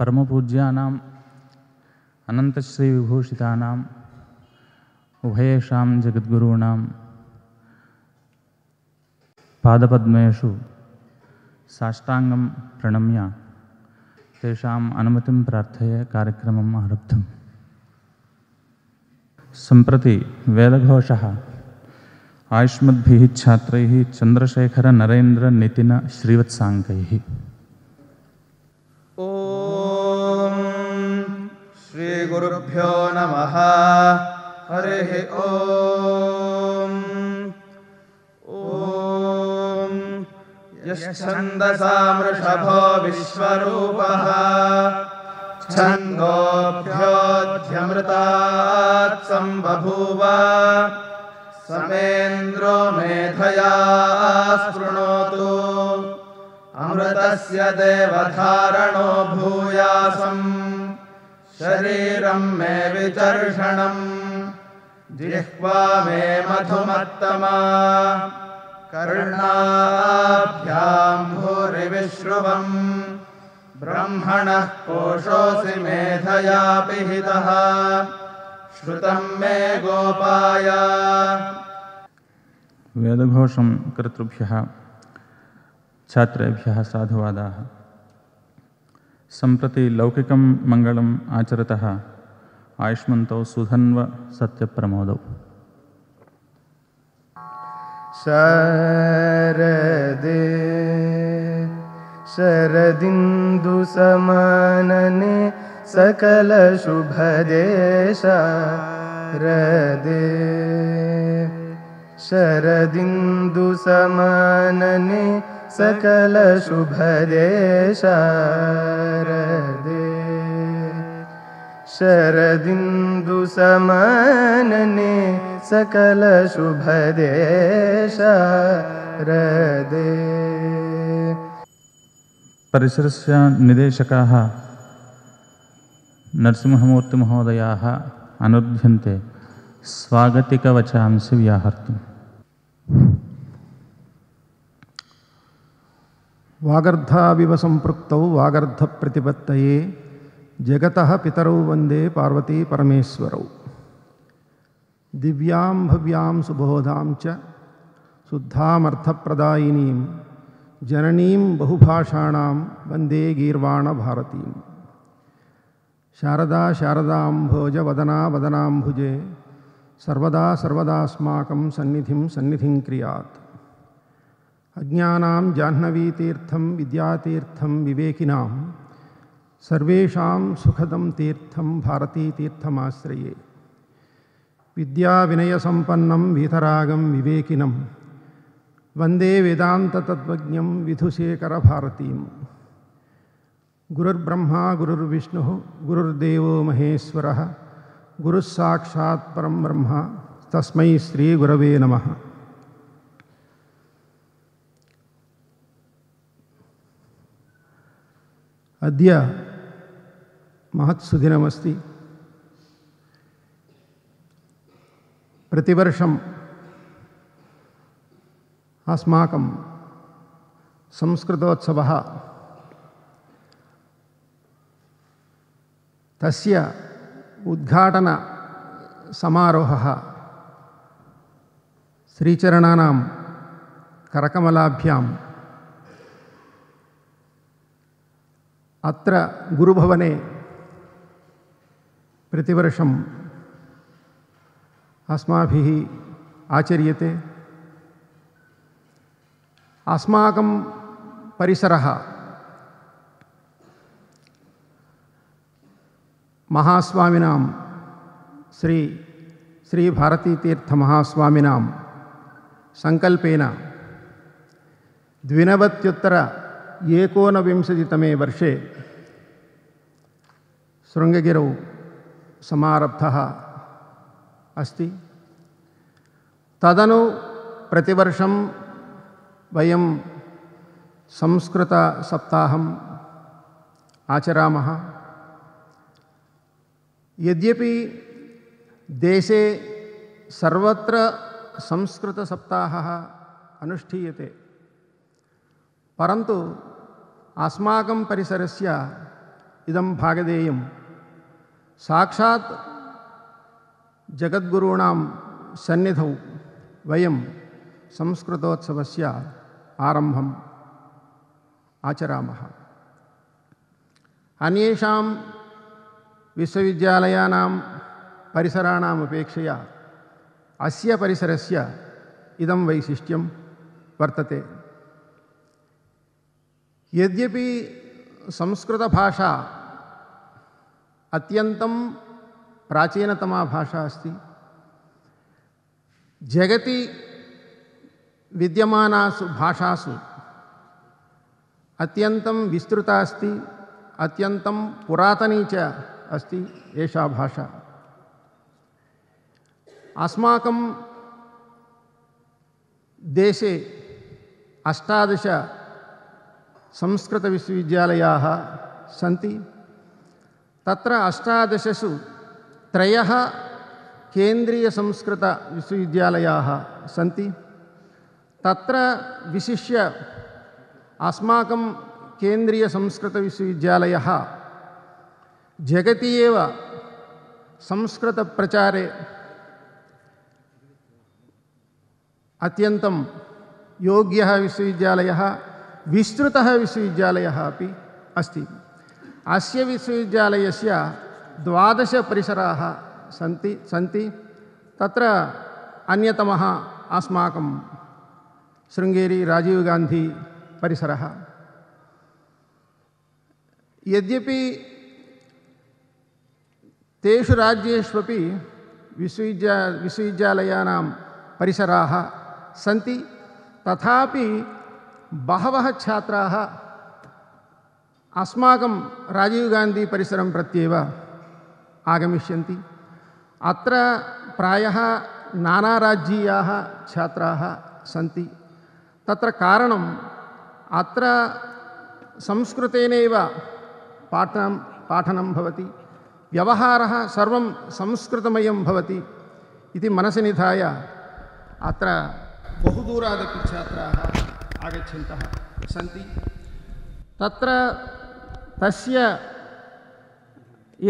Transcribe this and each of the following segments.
परम परमपूज्यानाम् अनन्तश्रीविभूषितानाम् उभयेषां जगद्गुरूणां पादपद्मेषु साष्टाङ्गं प्रणम्य तेषाम् अनुमतिं प्रार्थये कार्यक्रमम् आरब्धम् सम्प्रति वेदघोषः आयुष्मद्भिः छात्रैः चन्द्रशेखरनरेन्द्रनितिनश्रीवत्साङ्कैः श्रीगुरुभ्यो नमः हरिः ॐ यः मृषभो विश्वरूपः छन्दोऽभ्योऽध्यमृतात्सम्बभूव समेन्द्रो मेधया शृणोतु अमृतस्य देवधारणो भूयासम् शरीरम् मे वितर्षणम् जिह्वा मे मधुमत्तमा कर्णाभ्यां भूरिविश्रुवम् ब्रह्मणः कोशोऽसि मेधयापि हितः श्रुतं मे गोपाय वेदघोषं कर्तृभ्यः छात्रेभ्यः साधुवादाः सम्प्रति लौकिकं मङ्गलम् आचरतः आयुष्मन्तौ सुधन्व सत्यप्रमोदौ शाररदे शरदिन्दुसमानने सकलशुभदेशरदे समानने सकलशुभदेशरदे सकलशुभदेशारदे परिसरस्य निदेशकाः नरसिंहमूर्तिमहोदयाः अनुध्यन्ते स्वागतिकवचांसि व्याहर्तुम् वागर्धाविव सम्पृक्तौ वागर्धप्रतिपत्तये जगतः पितरौ पार्वती पार्वतीपरमेश्वरौ दिव्यां भव्यां सुबोधां च शुद्धामर्थप्रदायिनीं जननीं बहुभाषाणां वन्दे गीर्वाणभारतीं शारदा शारदाम्भोजवदना वदनाम्भुजे सर्वदा सर्वदास्माकं सन्निधिं सन्निधिं क्रियात् अज्ञानां जाह्नवीतीर्थं विद्यातीर्थं विवेकिनां सर्वेषां सुखदं तीर्थं भारतीतीर्थमाश्रये विद्याविनयसम्पन्नं वीतरागं विवेकिनं वन्दे वेदान्ततत्त्वज्ञं विधुशेखरभारतीम् गुरुर्ब्रह्मा गुरुर्विष्णुः गुरुर्देवो महेश्वरः गुरुः साक्षात् परं ब्रह्म तस्मै श्रीगुरवे नमः अद्य महत्सुदिनमस्ति नमस्ती प्रतिवर्षम अस्माकं संस्कृतोत्सवः तस्य उद्घाटनसमारोहः श्रीचरणानां करकमलाभ्यां अत्र गुरुभवने प्रतिवर्षम् अस्माभिः आचर्यते अस्माकं परिसरः महास्वामिनां श्री श्रीभारतीतीर्थमहास्वामिनां सङ्कल्पेन द्विनवत्युत्तर एकोनविंशतितमे वर्षे శృङ्गगिरौ సమారబ్ధ అస్తి తదను ప్రతివర్షం వయం సంస్కృత సప్తాహం ఆచరామः यद्यपि దేశే సర్వత్ర సంస్కృత సప్తాహ అనుష్ఠీయతే పరంతు అస్మాకం పరిసరస్య ఇదం భాగదేయం साक्षात् जगद्गुरूणां सन्निधौ वयं संस्कृतोत्सवस्य आरम्भम् आचरामः अन्येषां विश्वविद्यालयानां परिसराणाम् अपेक्षया अस्य परिसरस्य इदं वैशिष्ट्यं वर्तते यद्यपि संस्कृतभाषा అత్యంతం ప్రాచీనతమా భాష అస్తి జగతి విద్యమానాసు భాషాసు అత్యంతం విస్తృత అస్తి అత్యంతం పురాతనీ చ అస్తి ఏషా భాష అస్మాకం దేశే అష్టాదశ సంస్కృత విశ్వవిద్యాలయా సంతి तत्र अष्टादशसु त्रयः केन्द्रीयसंस्कृतविश्वविद्यालयाः सन्ति तत्र विशिष्य अस्माकं केन्द्रीयसंस्कृतविश्वविद्यालयः जगति एव संस्कृतप्रचारे अत्यन्तं योग्यः विश्वविद्यालयः विस्तृतः विश्वविद्यालयः अपि अस्ति अस्य विश्वविद्यालयस्य द्वादशपरिसराः सन्ति सन्ति तत्र अन्यतमः अस्माकं शृङ्गेरीराजीवगान्धीपरिसरः यद्यपि तेषु राज्येष्वपि विश्वविद्या विश्वविद्यालयानां परिसराः सन्ति तथापि बहवः छात्राः अस्माकं राजीवगान्धीपरिसरं प्रत्येव आगमिष्यन्ति अत्र प्रायः नानाराज्यीयाः छात्राः सन्ति तत्र कारणम् अत्र संस्कृतेनैव पाठनं पाठनं भवति व्यवहारः सर्वं संस्कृतमयं भवति इति मनसि निधाय अत्र बहुदूरादपि छात्राः आगच्छन्तः सन्ति तत्र తస్య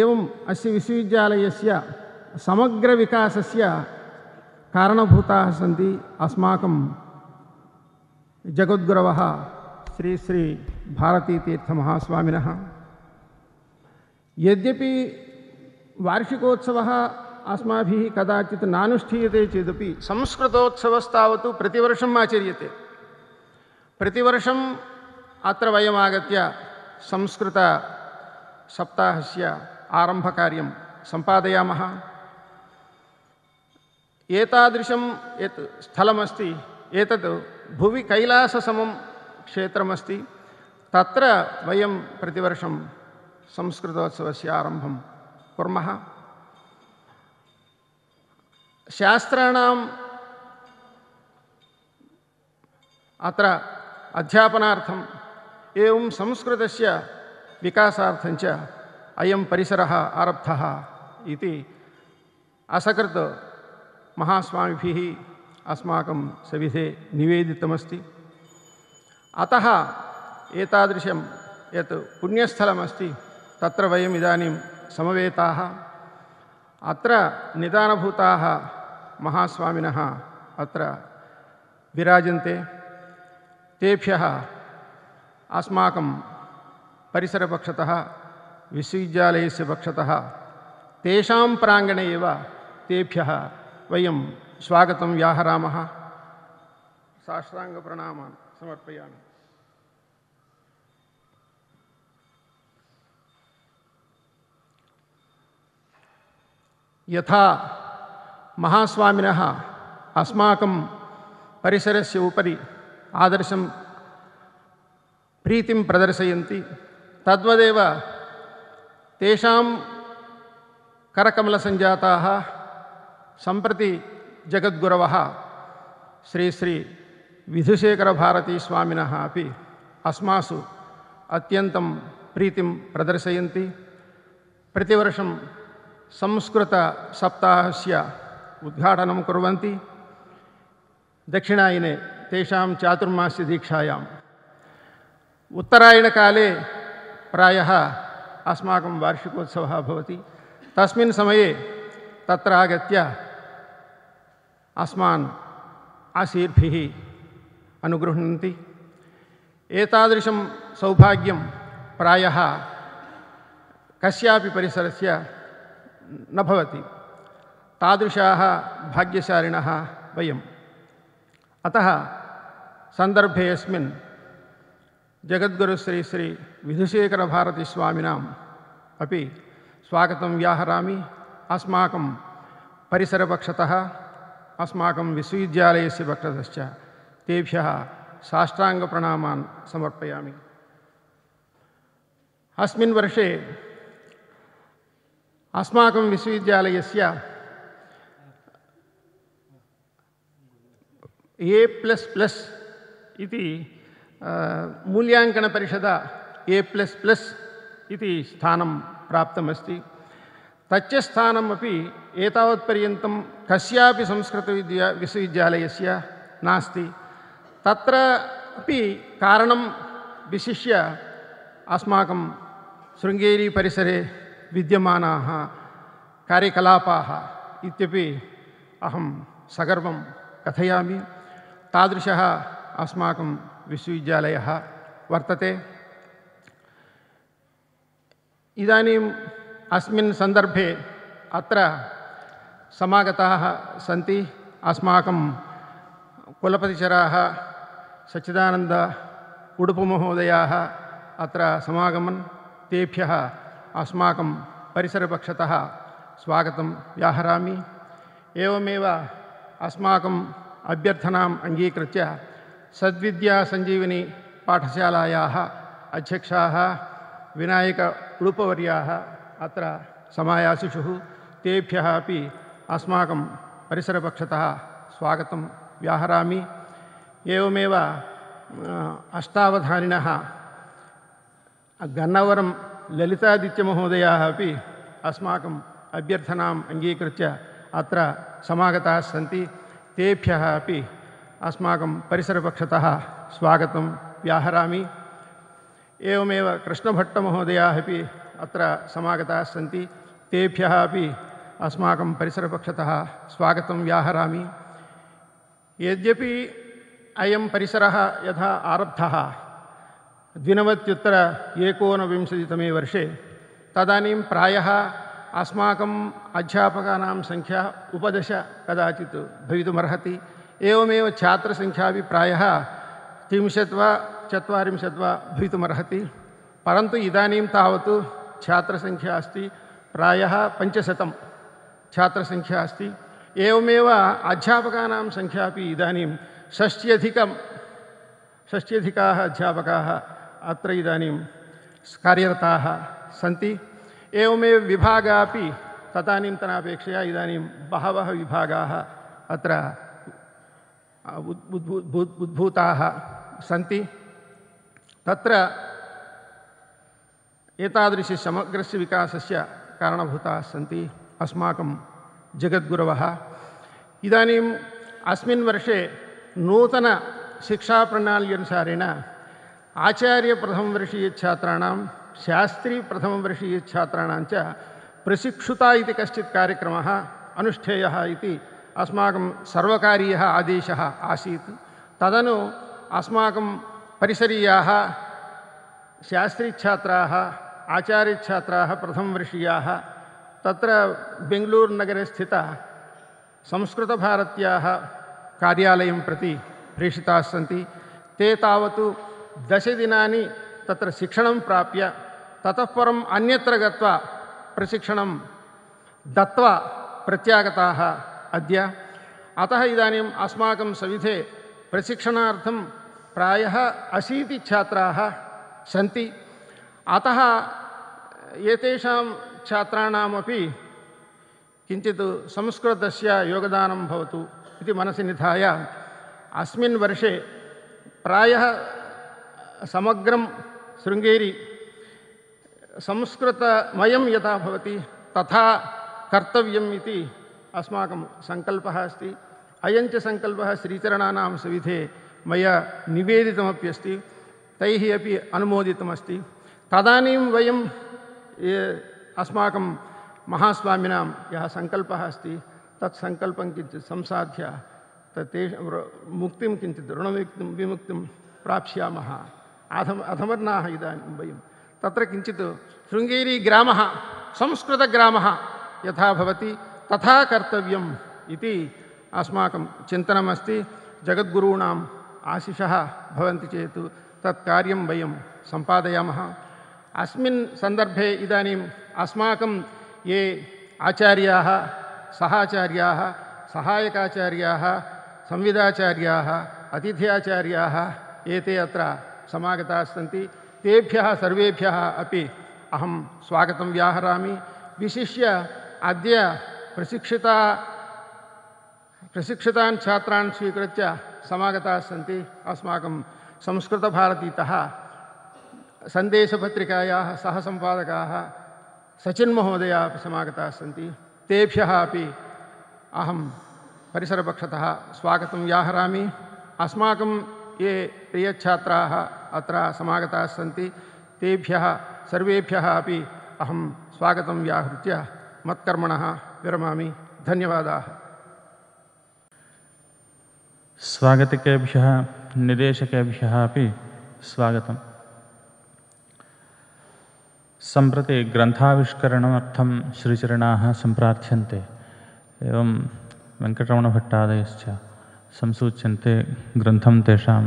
ఏం అస్య విశ్వవిద్యాలయస్య సమగ్రవికాసస్య కారణభూతాः सन्ति अस्माकं जगद्गुरवः श्री श्री भारतीतीर्थमहास्वामिनः यद्यपि वार्षिकोत्सवः अस्माभिः कदाचित् नानुष्ठीयते चेदपि संस्कृतोत्सवस्तावत् प्रतिवर्षम् आचर्यते प्रतिवर्षम् अत्र वयमागत्य संस्कृतसप्ताहस्य आरम्भकार्यं सम्पादयामः एतादृशं यत् स्थलमस्ति एतत् भुवि कैलाससमं क्षेत्रमस्ति त्र वयं प्रतिवर्ष संस्कृतोत्सवस्य आरम्भं कुर्मः शास्त्राणाम् अत्र अध्यापनार्थं एवं संस्कृतस्य विकासार्थञ्च अयं परिसरः आरब्धः इति असकृत् महास्वामिभिः अस्माकं सविधे निवेदितमस्ति अतः एतादृशं यत् पुण्यस्थलमस्ति तत्र वयम् इदानीं समवेताः अत्र निदानभूताः महास्वामिनः अत्र विराजन्ते तेभ्यः अस्माकं परिसरपक्षतः विश्वविद्यालयस्य पक्षतः तेषां प्राङ्गणे एव तेभ्यः वयं स्वागतं व्याहरामः साष्टाङ्गप्रणामान् समर्पयामि यथा महास्वामिनः अस्माकं परिसरस्य उपरि आदर्शं ప్రీతిం ప్రదర్శయంతి తద్వదేవ తేషాం కరకమల కరకమలసంజాతా సంప్రతి జగద్గురవ శ్రీ శ్రీ విధుశేఖర స్వామిన అవి అస్మాసు అత్యంతం ప్రీతిం ప్రదర్శయంతి ప్రతివర్షం సంస్కృత సప్తాహస్య ఉద్ఘాటనం కుర్వంతి దక్షిణాయనే తేషాం దీక్షాయాం उत्तरायण काले प्राय वार्षिकोत्सवः भवति तस्मिन् समये तत्र आगत्य अस्मान् आसीर्भिः अनुगृह्णन्ति एतादृशं सौभाग्यं प्रायः कस्यापि परिसरस्य न भवति अतः सन्दर्भे जगद्गुरुश्री श्री विधुशेखरभारतीस्वामिनाम् अपि स्वागतं व्याहरामि अस्माक परिसरपक्षतः अस्माकं विश्वविद्यालयस्य पक्षतश्च तेभ्यः साष्टाङ्गप्रणामान् समर्पयामि अस्मिन् वर्षे अस्माकं विश्वविद्यालयस्य ए प्लस प्लस इति मूल्याङ्कनपरिषदा ए प्लस प्लस स्थान प्राप्त प्राप्तमस्ति तच्च स्थानमपि एतावत्पर्यन्तं कस्यापि संस्कृतविद्या विश्वविद्यालयस्य नास्ति विशिष्य अस्माकं शृङ्गेरीपरिसरे विद्यमानाः कार्यकलापाः इत्यपि अहं सगर्वं कथयामि तादृशः अस्माकं विश्वविद्यालय वर्तते इदानीम् अस्मिन् सन्दर्भे अत्र समागताः सन्ति अस्माकं कुलपतिचराः सच्चिदानन्द उडुपुमहोदयाः अत्र समागमन् तेभ्यः अस्माकं परिसरपक्षतः स्वागतं व्याहरामि एवमेव अस्माकम् अभ्यर्थनाम् अङ्गीकृत्य सद्विद्या सद्विद्यासञ्जीवनी पाठशालायाः अध्यक्षाः विनायक उडुपवर्याः अत्र समायाशिषुः तेभ्यः अपि अस्माकं परिसरपक्षतः स्वागतं व्याहरामि एवमेव अष्टावधानिनः गन्नवरं ललितादित्यमहोदयाः अपि अस्माकम् अभ्यर्थनाम् अङ्गीकृत्य अत्र समागताः सन्ति तेभ्यः अपि अस्माकं परिसरपक्षतः स्वागतं व्याहरामि एवमेव कृष्णभट्टमहोदयाः अपि अत्र समागतास्सन्ति तेभ्यः अपि अस्माकं परिसरपक्षतः स्वागतं व्याहरामि यद्यपि अयं परिसरः यथा आरब्धः द्विनवत्युत्तर एकोनविंशतितमे वर्षे तदानीं प्रायः अस्माकम् अध्यापकानां सङ्ख्या उपदश कदाचित् भवितुमर्हति एवमेव छात्रसङ्ख्यापि प्रायः त्रिंशत् वा चत्वारिंशत् वा भवितुमर्हति परन्तु इदानीं तावत् छात्रसङ्ख्या अस्ति प्रायः पञ्चशतं छात्रसङ्ख्या अस्ति एवमेव अध्यापकानां सङ्ख्या अपि इदानीं षष्ट्यधिकं षष्ट्यधिकाः अध्यापकाः अत्र इदानीं कार्यरताः सन्ति एवमेव विभागाः अपि तदानीन्तनापेक्षया इदानीं बहवः विभागाः अत्र उद्भूताः सन्ति तत्र एतादृशसमग्रस्य विकासस्य कारणभूताः सन्ति अस्माकं जगद्गुरवः इदानीम् अस्मिन् वर्षे नूतनशिक्षाप्रणाल्यनुसारेण आचार्यप्रथमवर्षीयछात्राणां शास्त्रीप्रथमवर्षीयछात्राणां च प्रशिक्षुता इति कश्चित् कार्यक्रमः अनुष्ठेयः इति अस्माकं सर्वकारीयः आदेशः आसीत् तदनु अस्माकं परिसरीयाः शास्त्रीछात्राः आचार्यच्छात्राः प्रथमवर्षीयाः तत्र बेङ्गलूरुनगरे स्थित संस्कृतभारत्याः कार्यालयं प्रति प्रेषितास्सन्ति ते तावत् दशदिनानि तत्र शिक्षणं प्राप्य ततः परम् अन्यत्र गत्वा प्रशिक्षणं दत्त्वा प्रत्यागताः अद्य अतः इदानीम् अस्माकं सविधे प्रशिक्षणार्थं प्रायः अशीतिछात्राः सन्ति अतः एतेषां छात्राणामपि किञ्चित् संस्कृतस्य योगदानं भवतु इति मनसि निधाय अस्मिन् वर्षे प्रायः समग्रं शृङ्गेरी संस्कृतमयं यथा भवति तथा कर्तव्यम् इति अस्माकं सकल अस्त अयञ्च सकल श्रीचरण सविधे मैं निवेदितमप्यस्ति तैः अपि अनुमोदितमस्ति तदानीं वयं अस्माकं महास्वामिनां सकल सङ्कल्पः अस्ति तत् संसाध्य ते मुक्तिं किञ्चित् ऋणविमुक्तिं विमुक्तिं प्राप्स्यामः अधम अधमर्णाः इदानीं वयं तत्र किञ्चित् शृङ्गेरीग्रामः संस्कृतग्रामः यथा तथा कर्तव्य अस्माक अस्माकं चिन्तनमस्ति जगद्गुरूणाम् आशिषः भवन्ति चेत् तत् अस्र्भे वयं सम्पादयामः अस्मिन् सन्दर्भे इदानीम् अस्माकं ये आचार्याः सहाचार्याः सहायकाचार्याः संविदाचार्याः अतिथ्याचार्याः एते अत्र समागताः सन्ति तेभ्यः सर्वेभ्यः अपि विशिष्य अद प्रशिक्षिता छात्रा स्वीकृत सगता सी अस्माक संस्कृत भारती सन्देशपत्रिकायाः सह सचिन्महोदयाः सचिन महोदय सगता सी तेभ्य अहम परिसरपक्षतः स्वागत व्याहरा अस्माक ये प्रिय छात्र अगता सी तेभ्य सर्वे अहम स्वागत व्याहृत मत्कर्मण विरमा धन्यवाद स्वागतिकेभ्य निदेशकेभ्य अभी स्वागत संप्रति ग्रंथाविष्करणार्थम श्रीचरणा संप्रार्थ्यन्ते एवं वेंकटरमणभट्टादयश्च संसूच्यन्ते ग्रंथं तेषां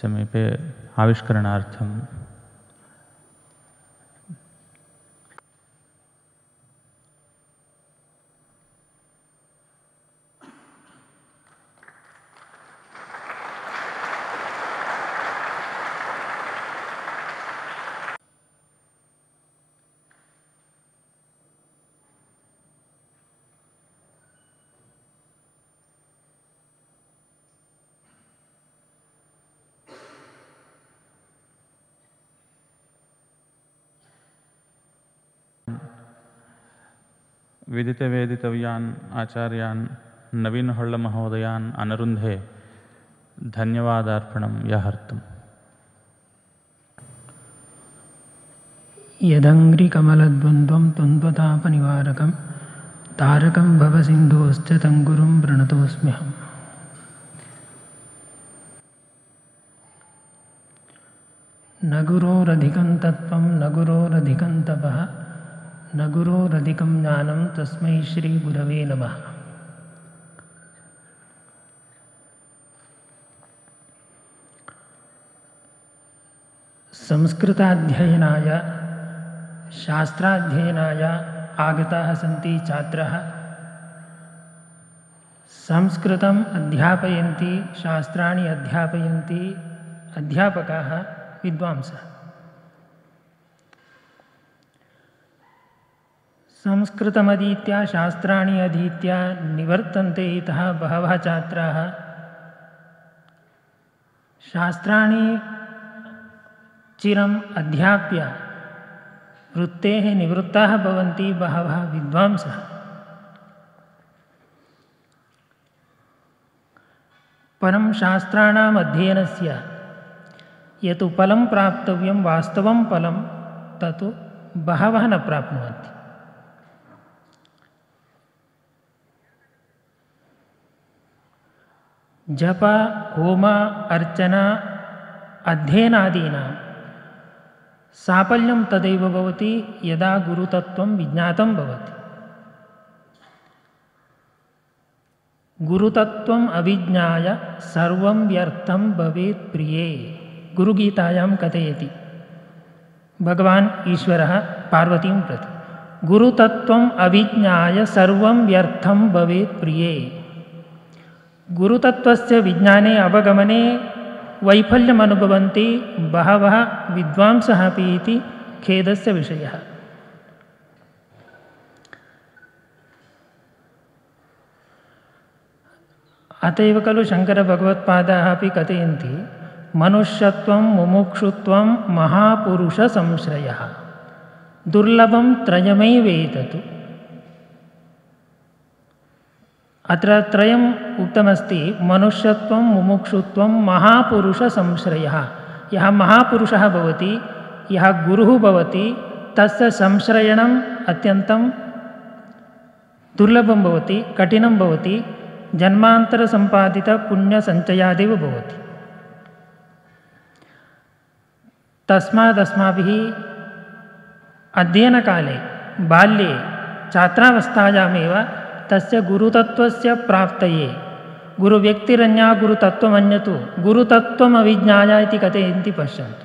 समीपे आविष्करणार्थं आचार्यान् नवीनहळ्ळमहोदयान् अनरुन्धे धन्यवादार्पणं व्याहर्तुम् यदङ्घ्रिकमलद्वन्द्वं द्वन्द्वतापनिवारकं तारकं भवसिन्धोश्च तङ्गुरुं प्रणतोऽस्म्यहम् न गुरोरधिकं तत्त्वं न गुरोरधिकं तपः न गुरोरधिकं तस्म श्री गुरव नम संस्कृताध्ययनाय शास्त्राध्ययनाय आगताः सन्ति छात्र संस्कृतम् अध्यापयन्ति शास्त्राणि अध्यापयन्ति अध्यापकाः विद्वांसः संस्कृतमधीत्या शास्त्राणि अधीत्या निवर्तन्ते इतः बहवः छात्राः शास्त्राणि चिरम् अध्याप्य वृत्तेः निवृत्ताः भवन्ति बहवः विद्वांसः परं शास्त्राणाम् अध्ययनस्य यत् फलं प्राप्तव्यं वास्तवं फलं तत् बहवः न प्राप्नुवन्ति जप होम अर्चना अध्ययनादीना साफल्यम तदव बवती यदा गुरुतत्व विज्ञात बवती गुरुतत्व अभिज्ञा सर्व व्यर्थ भवे प्रिय गुरुगीतायां कथयति भगवान् ईश्वरः पार्वतीं प्रति गुरुतत्व अभिज्ञा सर्व व्यर्थ भवे प्रिय गुरुतत्वस्य विज्ञाने अवगमने वैफल्यमनुभवन्ति बहवः विद्वांसः अपि इति खेदस्य विषयः अत एव खलु शङ्करभगवत्पादाः अपि कथयन्ति मनुष्यत्वं मुमुक्षुत्वं महापुरुषसंश्रयः दुर्लभं त्रयमेवेदतु अत्र त्रयम् उक्तमस्ति मनुष्यत्वं मुमुक्षुत्वं महापुरुषसंश्रयः यः महापुरुषः भवति यः गुरुः भवति तस्य संश्रयणम् अत्यन्तं दुर्लभं भवति कठिनं भवति जन्मान्तरसम्पादितपुण्यसञ्चयादेव भवति तस्मादस्माभिः अध्ययनकाले बाल्ये छात्रावस्थायामेव तस्य गुरुतत्त्वस्य प्राप्तये गुरुव्यक्तिरन्या गुरुतत्त्वमन्यतु गुरुतत्त्वम् अभिज्ञाय इति कथयन्ति पश्यन्तु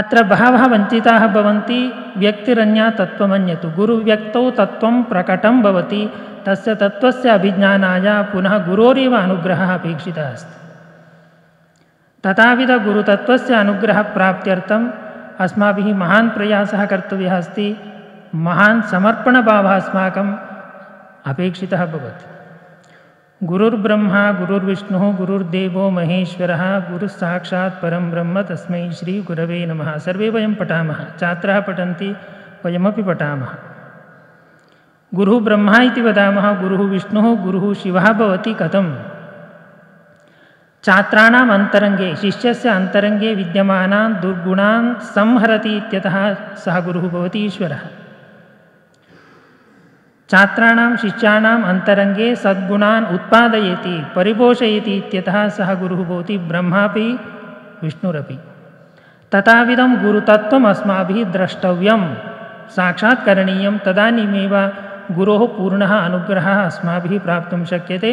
अत्र बहवः वञ्चिताः भवन्ति व्यक्तिरन्या तत्त्वमन्यतु गुरुव्यक्तौ तत्त्वं प्रकटं भवति तस्य तत्त्वस्य अभिज्ञानाय पुनः गुरोरेव अनुग्रहः अपेक्षितः अस्ति तथाविधगुरुतत्त्वस्य अनुग्रहप्राप्त्यर्थम् अस्माभिः महान् प्रयासः कर्तव्यः अस्ति महान् समर्पणभावः अस्माकं अपेक्षितः भवत् गुरुर्ब्रह्मा गुरुर्विष्णुः गुरुर्देवो महेश्वरः गुरुस्साक्षात् परं ब्रह्म तस्मै श्रीगुरवे नमः सर्वे वयं पठामः छात्राः पठन्ति वयमपि पठामः गुरुः ब्रह्मा इति वदामः गुरुः विष्णुः गुरुः शिवः भवति कथं छात्राणाम् अन्तरङ्गे शिष्यस्य अन्तरङ्गे विद्यमानान् दुर्गुणान् संहरति इत्यतः सः गुरुः भवति ईश्वरः छात्राणां शिष्याणाम् अन्तरङ्गे सद्गुणान् उत्पादयति परिपोषयति इत्यतः सः गुरुः भवति ब्रह्मापि विष्णुरपि तथाविधं गुरुतत्वम् अस्माभिः द्रष्टव्यं साक्षात् करणीयं तदानीमेव गुरोः पूर्णः अनुग्रहः अस्माभिः प्राप्तुं शक्यते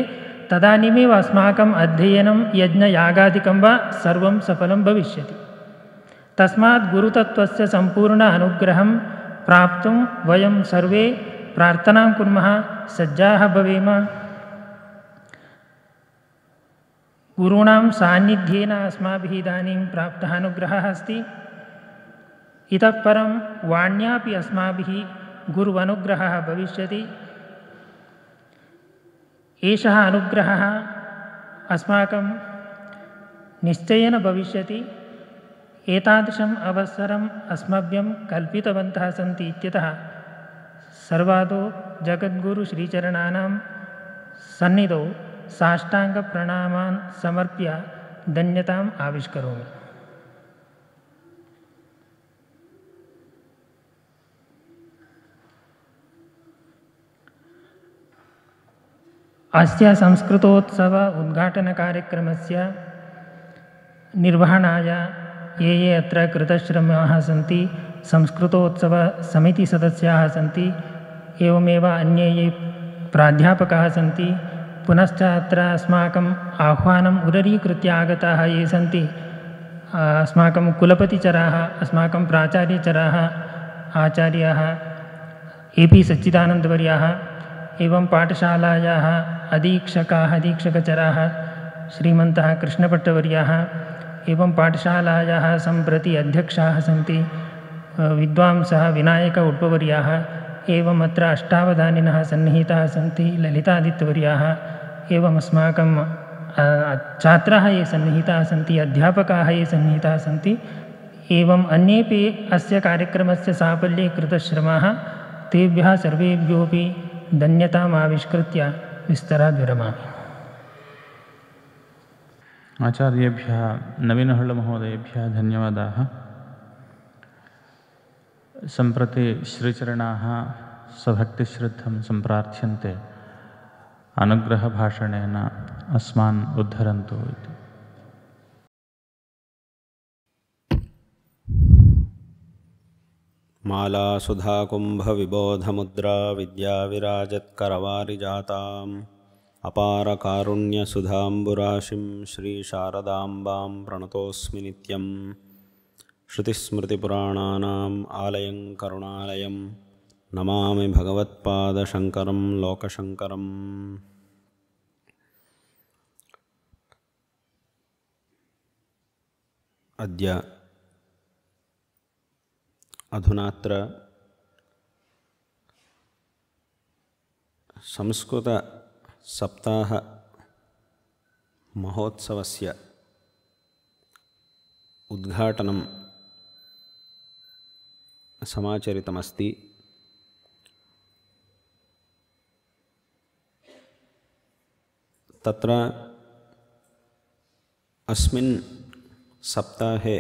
तदानीमेव अस्माकम् अध्ययनं यज्ञयागादिकं वा सर्वं सफलं भविष्यति तस्मात् गुरुतत्वस्य सम्पूर्ण अनुग्रहं प्राप्तुं वयं सर्वे प्रार्थनां कुर्मः सज्जाः भवेम गुरूणां सान्निध्येन अस्माभिः इदानीं प्राप्तः अनुग्रहः अस्ति इतः परं वाण्यापि अस्माभिः गुरु भविष्यति एषः अनुग्रहः अस्माकं निश्चयेन भविष्यति एतादृशम् अवसरम् अस्मभ्यं कल्पितवन्तः सन्ति इत्यतः सर्वादो जगद्गुरु श्रीचरणानां सन्निधौ साष्टाङ्गप्रणामान् समर्प्य धन्यताम् आविष्करोमि अस्य संस्कृतोत्सव उद्घाटनकार्यक्रमस्य निर्वहणाय ये ये अत्र कृतश्रमाः सन्ति सदस्य सन्ति एवमेव अन्ये ये प्राध्यापकाः सन्ति पुनश्च अत्र अस्माकम् आह्वानम् उदरीकृत्य आगताः ये सन्ति अस्माकं कुलपतिचराः अस्माकं प्राचार्यचराः आचार्याः ए पि सच्चिदानन्दवर्याः एवं पाठशालायाः अधीक्षकाः अधीक्षकचराः श्रीमन्तः कृष्णभट्टवर्याः एवं पाठशालायाः सम्प्रति अध्यक्षाः सन्ति विद्वांसः विनायक उड्पवर्याः एवं अत्र अष्टावधानिनः सन्निहिताः सन्ति छात्र छात्राः ये सन्निहिताः सन्ति अध्यापकाः ये सन्निहिताः सन्ति एवम् अन्येपि अस्य कार्यक्रमस्य साफल्ये कृतश्रमाः तेभ्यः सर्वेभ्योऽपि विस्तरा विरमा विरमामि आचार्येभ्यः नवीनहळ्ळमहोदयेभ्यः धन्यवादाः सम्प्रति श्रीचरणाः सभक्तिश्रद्धं सम्प्रार्थ्यन्ते अनुग्रहभाषणेन अस्मान् उद्धरन्तु अपार कारुण्य सुधाबुराशि श्री शारदाबा प्रणतस्म नि श्रुतिस्मृतिपुराणानाम् आलयं करुणालयं नमामि भगवत्पादशङ्करं लोकशङ्करं अद्य अधुनात्र संस्कृतसप्ताहमहोत्सवस्य उद्घाटनं समाचरितमस्ति तत्र अस्मिन् सप्ताहे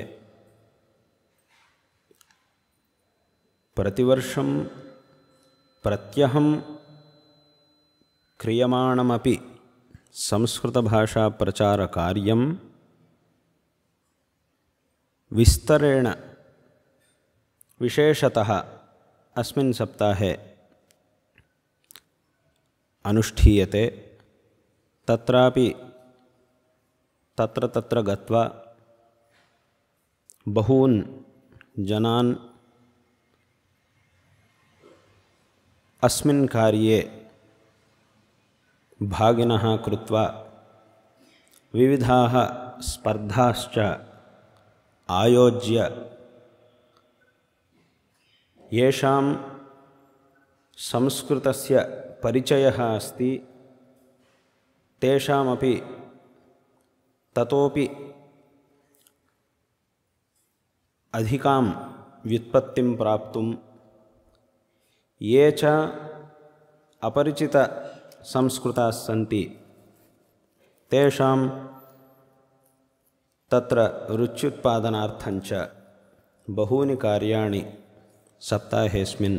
प्रतिवर्षं प्रत्यहं क्रियमाणमपि संस्कृतभाषाप्रचारकार्यं विस्तरेण विशेषतः अस्मिन् सप्ताहे अनुष्ठीयते तत्रापि तत्र तत्र गत्वा बहून् जनान् अस्मिन् कार्ये भागिनः कृत्वा विविधाः स्पर्धाश्च आयोज्य येषां संस्कृतस्य परिचयः अस्ति तेषामपि ततोपि अधिकां व्युत्पत्तिं प्राप्तुं ये च अपरिचितसंस्कृतास्सन्ति तेषां तत्र रुच्युत्पादनार्थञ्च बहूनि कार्याणि सप्ताहेऽस्मिन्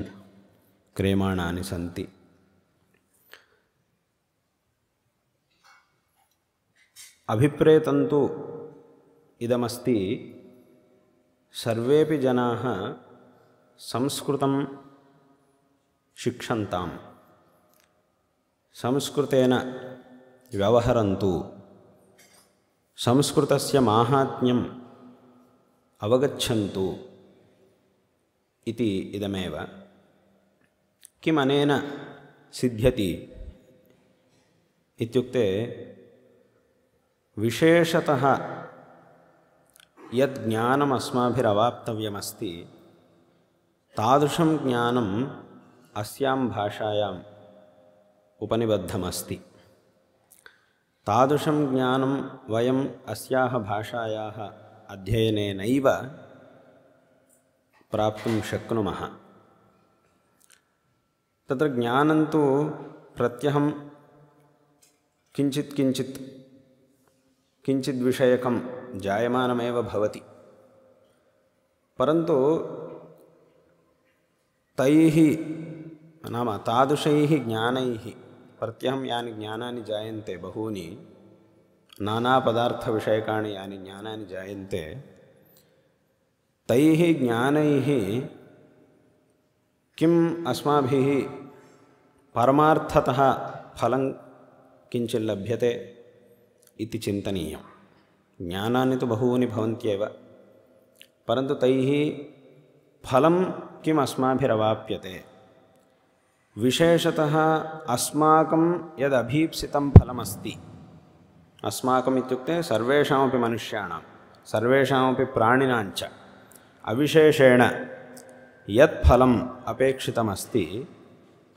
क्रियमाणानि सन्ति अभिप्रेतं तु इदमस्ति सर्वेपि जनाः संस्कृतं शिक्षन्तां संस्कृतेन व्यवहरन्तु संस्कृतस्य माहात्म्यम् अवगच्छन्तु इति इदमेव किमनेन सिद्ध्यति इत्युक्ते विशेषतः यत् ज्ञानम् अस्माभिरवाप्तव्यमस्ति तादृशं ज्ञानम् अस्यां भाषायाम् उपनिबद्धमस्ति तादृशं ज्ञानं वयम् अस्याः भाषायाः अध्ययनेनैव प्राप्तुं शक्नुमः तत्र ज्ञानं तु प्रत्यहं किञ्चित् किञ्चित् किञ्चिद्विषयकं जायमानमेव भवति परन्तु तैः नाम तादृशैः ज्ञानैः प्रत्यहं यानि ज्ञानानि जायन्ते बहूनि नानापदार्थविषयकाणि यानि ज्ञानानि जायन्ते तैः ज्ञानैः किम् अस्माभिः परमार्थतः फलं किञ्चिल्लभ्यते इति चिन्तनीयं ज्ञानानि तु बहूनि भवन्त्येव परन्तु तैः फलं किम् अस्माभिरवाप्यते विशेषतः अस्माकं यदभीप्सितं फलमस्ति अस्माकम् इत्युक्ते सर्वेषामपि मनुष्याणां सर्वेषामपि प्राणिनां च అవిశేషేణ యత్ఫలం అపేక్షితమస్తి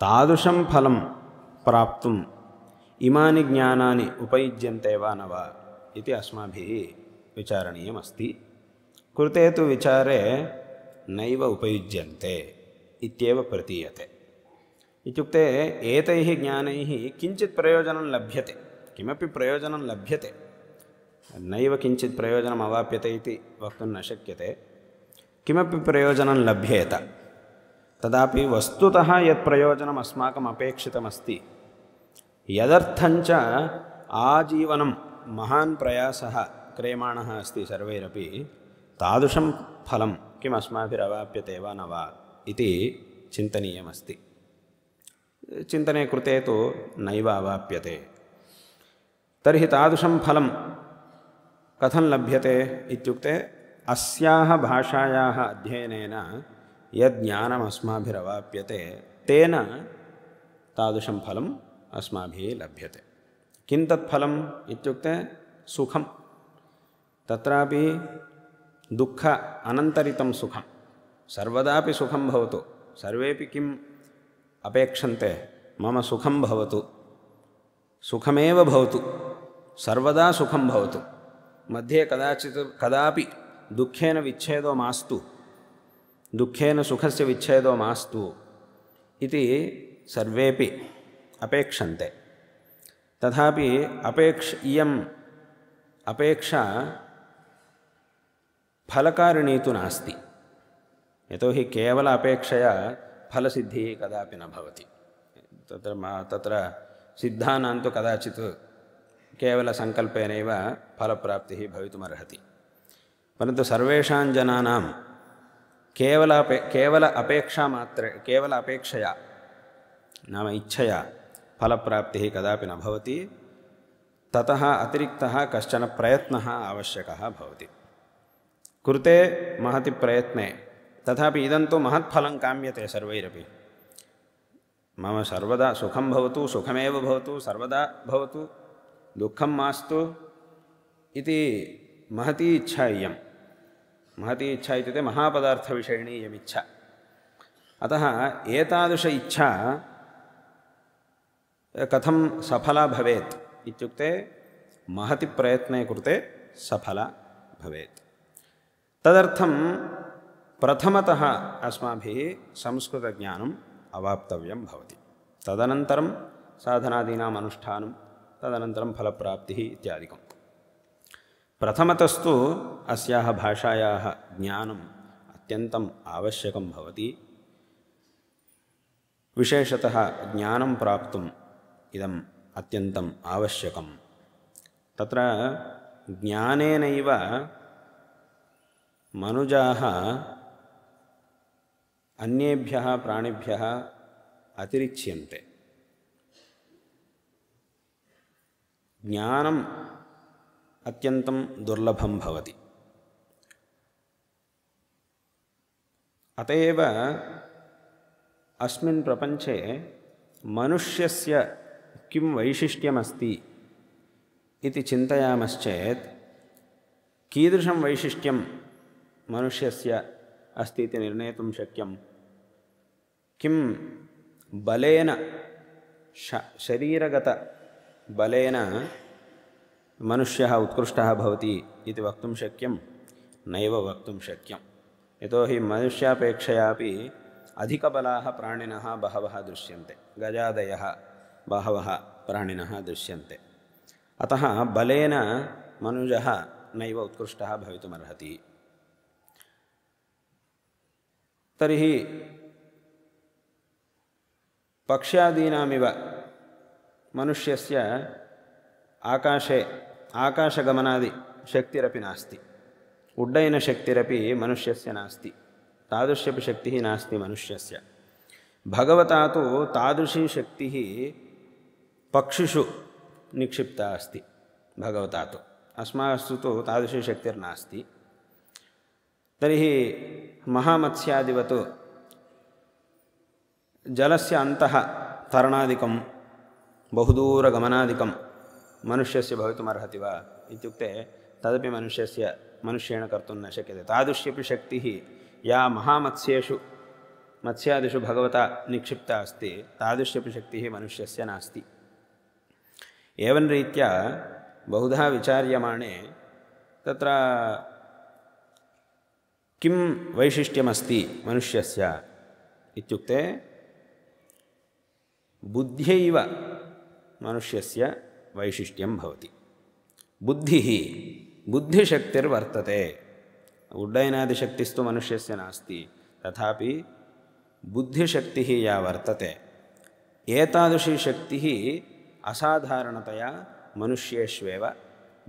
తాదృశం ఫలం ప్రాప్తు ఇమాని జ్ఞానాన్ని ఉపయుజ్యంతే వా నవ ఇది అస్మాభిः విచారణీయమస్తి కృతే తు విచారే నైవ ఉపయుజ్యంతే ఇత్యేవ ప్రతీయతే ఇత్యుక్తే ఏతై జ్ఞానై కించిత్ ప్రయోజనం లభ్యతే కిమపి ప్రయోజనం లభ్యతే నైవ కించిత్ ప్రయోజనం అవాప్యతే ఇది వక్తున్న శక్యతే किमपि प्रयोजनं लभ्येत तदापि वस्तुतः यत् प्रयोजनम् अस्माकम् अपेक्षितमस्ति यदर्थञ्च आजीवनं महान् प्रयासः क्रियमाणः अस्ति सर्वैरपि तादृशं फलं किम् वा न वा इति चिन्तनीयमस्ति चिन्तने कृते तु नैव अवाप्यते तर्हि तादृशं फलं कथं लभ्यते इत्युक्ते अस्याः भाषायाः अध्ययनेन यज्ञानमस्माभिरवाप्यते तेन तादृशं फलम् अस्माभिः लभ्यते किं तत्फलम् इत्युक्ते सुखं तत्रापि दुःख अनन्तरितं सुखं सर्वदापि सुखं भवतु सर्वेपि किम् अपेक्षन्ते मम सुखं भवतु सुखमेव भवतु सर्वदा सुखं भवतु मध्ये कदाचित् कदापि दुखेन विच्छेदो मास्तु दुखेन सुखस्य विच्छेदो मास्तु इति सर्वेपि अपेक्षन्ते तथापि अपेक्ष इयम् अपेक्षा फलकारिणी तु नास्ति यतोहि केवल अपेक्षया फलसिद्धिः कदापि न भवति तत्र मा तत्र सिद्धानां तु कदाचित् केवलसङ्कल्पेनैव फलप्राप्तिः भवितुमर्हति परंतु सर्वेषां जनानां केवल अपे केवल अपेक्षामात्रे केवल अपेक्षया नाम इच्छया फलप्राप्तिः कदापि न भवति ततः अतिरिक्तः कश्चन प्रयत्नः आवश्यकः भवति कृते महति प्रयत्ने तथापि इदं तु महत्फलं काम्यते सर्वैरपि मम सर्वदा सुखं भवतु सुखमेव भवतु सर्वदा भवतु दुःखं मास्तु इति महती इच्छा इयं महती इच्छा इत्युक्ते महापदार्थविषयिणी अतः एतादृश इच्छा कथं सफला भवेत् इत्युक्ते महति प्रयत्ने कृते सफला भवेत् तदर्थं प्रथमतः अस्माभिः संस्कृतज्ञानम् अवाप्तव्यं भवति तदनन्तरं साधनादीनाम् अनुष्ठानं तदनन्तरं फलप्राप्तिः इत्यादिकम् प्रथमतस्तु अस्याः भाषायाः ज्ञानम् अत्यन्तम् आवश्यकं भवति विशेषतः ज्ञानं प्राप्तुम् इदम् अत्यन्तम् आवश्यकं तत्र ज्ञानेनैव मनुजाः अन्येभ्यः प्राणिभ्यः अतिरिच्यन्ते ज्ञानं अत्यन्तं दुर्लभं भवति अत एव अस्मिन् प्रपञ्चे मनुष्यस्य किं वैशिष्ट्यमस्ति इति चिन्तयामश्चेत् कीदृशं वैशिष्ट्यं मनुष्यस्य अस्ति इति निर्णेतुं शक्यं किं बलेन श श शरीरगतबलेन मनुष्य उत्कृष्ट होती वक्त शक्य ना वक्त शक्य शक्यं यतोहि मनुष्यापेक्षयापि अधिकबलाः प्राणिनः बहवः दृश्यन्ते गजादयः बहवः प्राणिनः दृश्यन्ते अतः बलेन मनुज नैव उत्कृष्टः भवितुमर्हति तर्हि पक्ष्यादीनामिव मनुष्यस्य आकाशे ఆకాశగమనాది శక్తిరపి నాస్తి ఉడ్డైన శక్తిరపి మనుష్యస్య నాస్తి తాదృశ్యపి శక్తి నాస్తి మనుష్యస్య భగవతాతు తాదృశీ శక్తి పక్షిషు నిక్షిప్త అస్తి భగవతా తు అస్మాస్తు తాదృశీ శక్తిర్నాస్తి తర్హి మహామత్స్యాదివత్ జలస్య అంతః తరణాదికం బహుదూర గమనాదికం मनुष्यस्य भवितुमर्हति वा इत्युक्ते तदपि मनुष्यस्य मनुष्येण कर्तुं न शक्यते तादृश्यपि शक्तिः या महामत्स्येषु मत्स्यादिषु भगवता निक्षिप्ता अस्ति तादृश्यपि शक्तिः मनुष्यस्य नास्ति एवं रीत्या बहुधा विचार्यमाणे तत्र किं वैशिष्ट्यमस्ति मनुष्यस्य इत्युक्ते बुद्ध्यैव मनुष्यस्य वैशिष्ट्यं भवति बुद्धिः बुद्धिशक्तिर्वर्तते उड्डयनादिशक्तिस्तु मनुष्यस्य नास्ति तथापि बुद्धिशक्तिः या वर्तते एतादृशी शक्तिः असाधारणतया मनुष्येष्वेव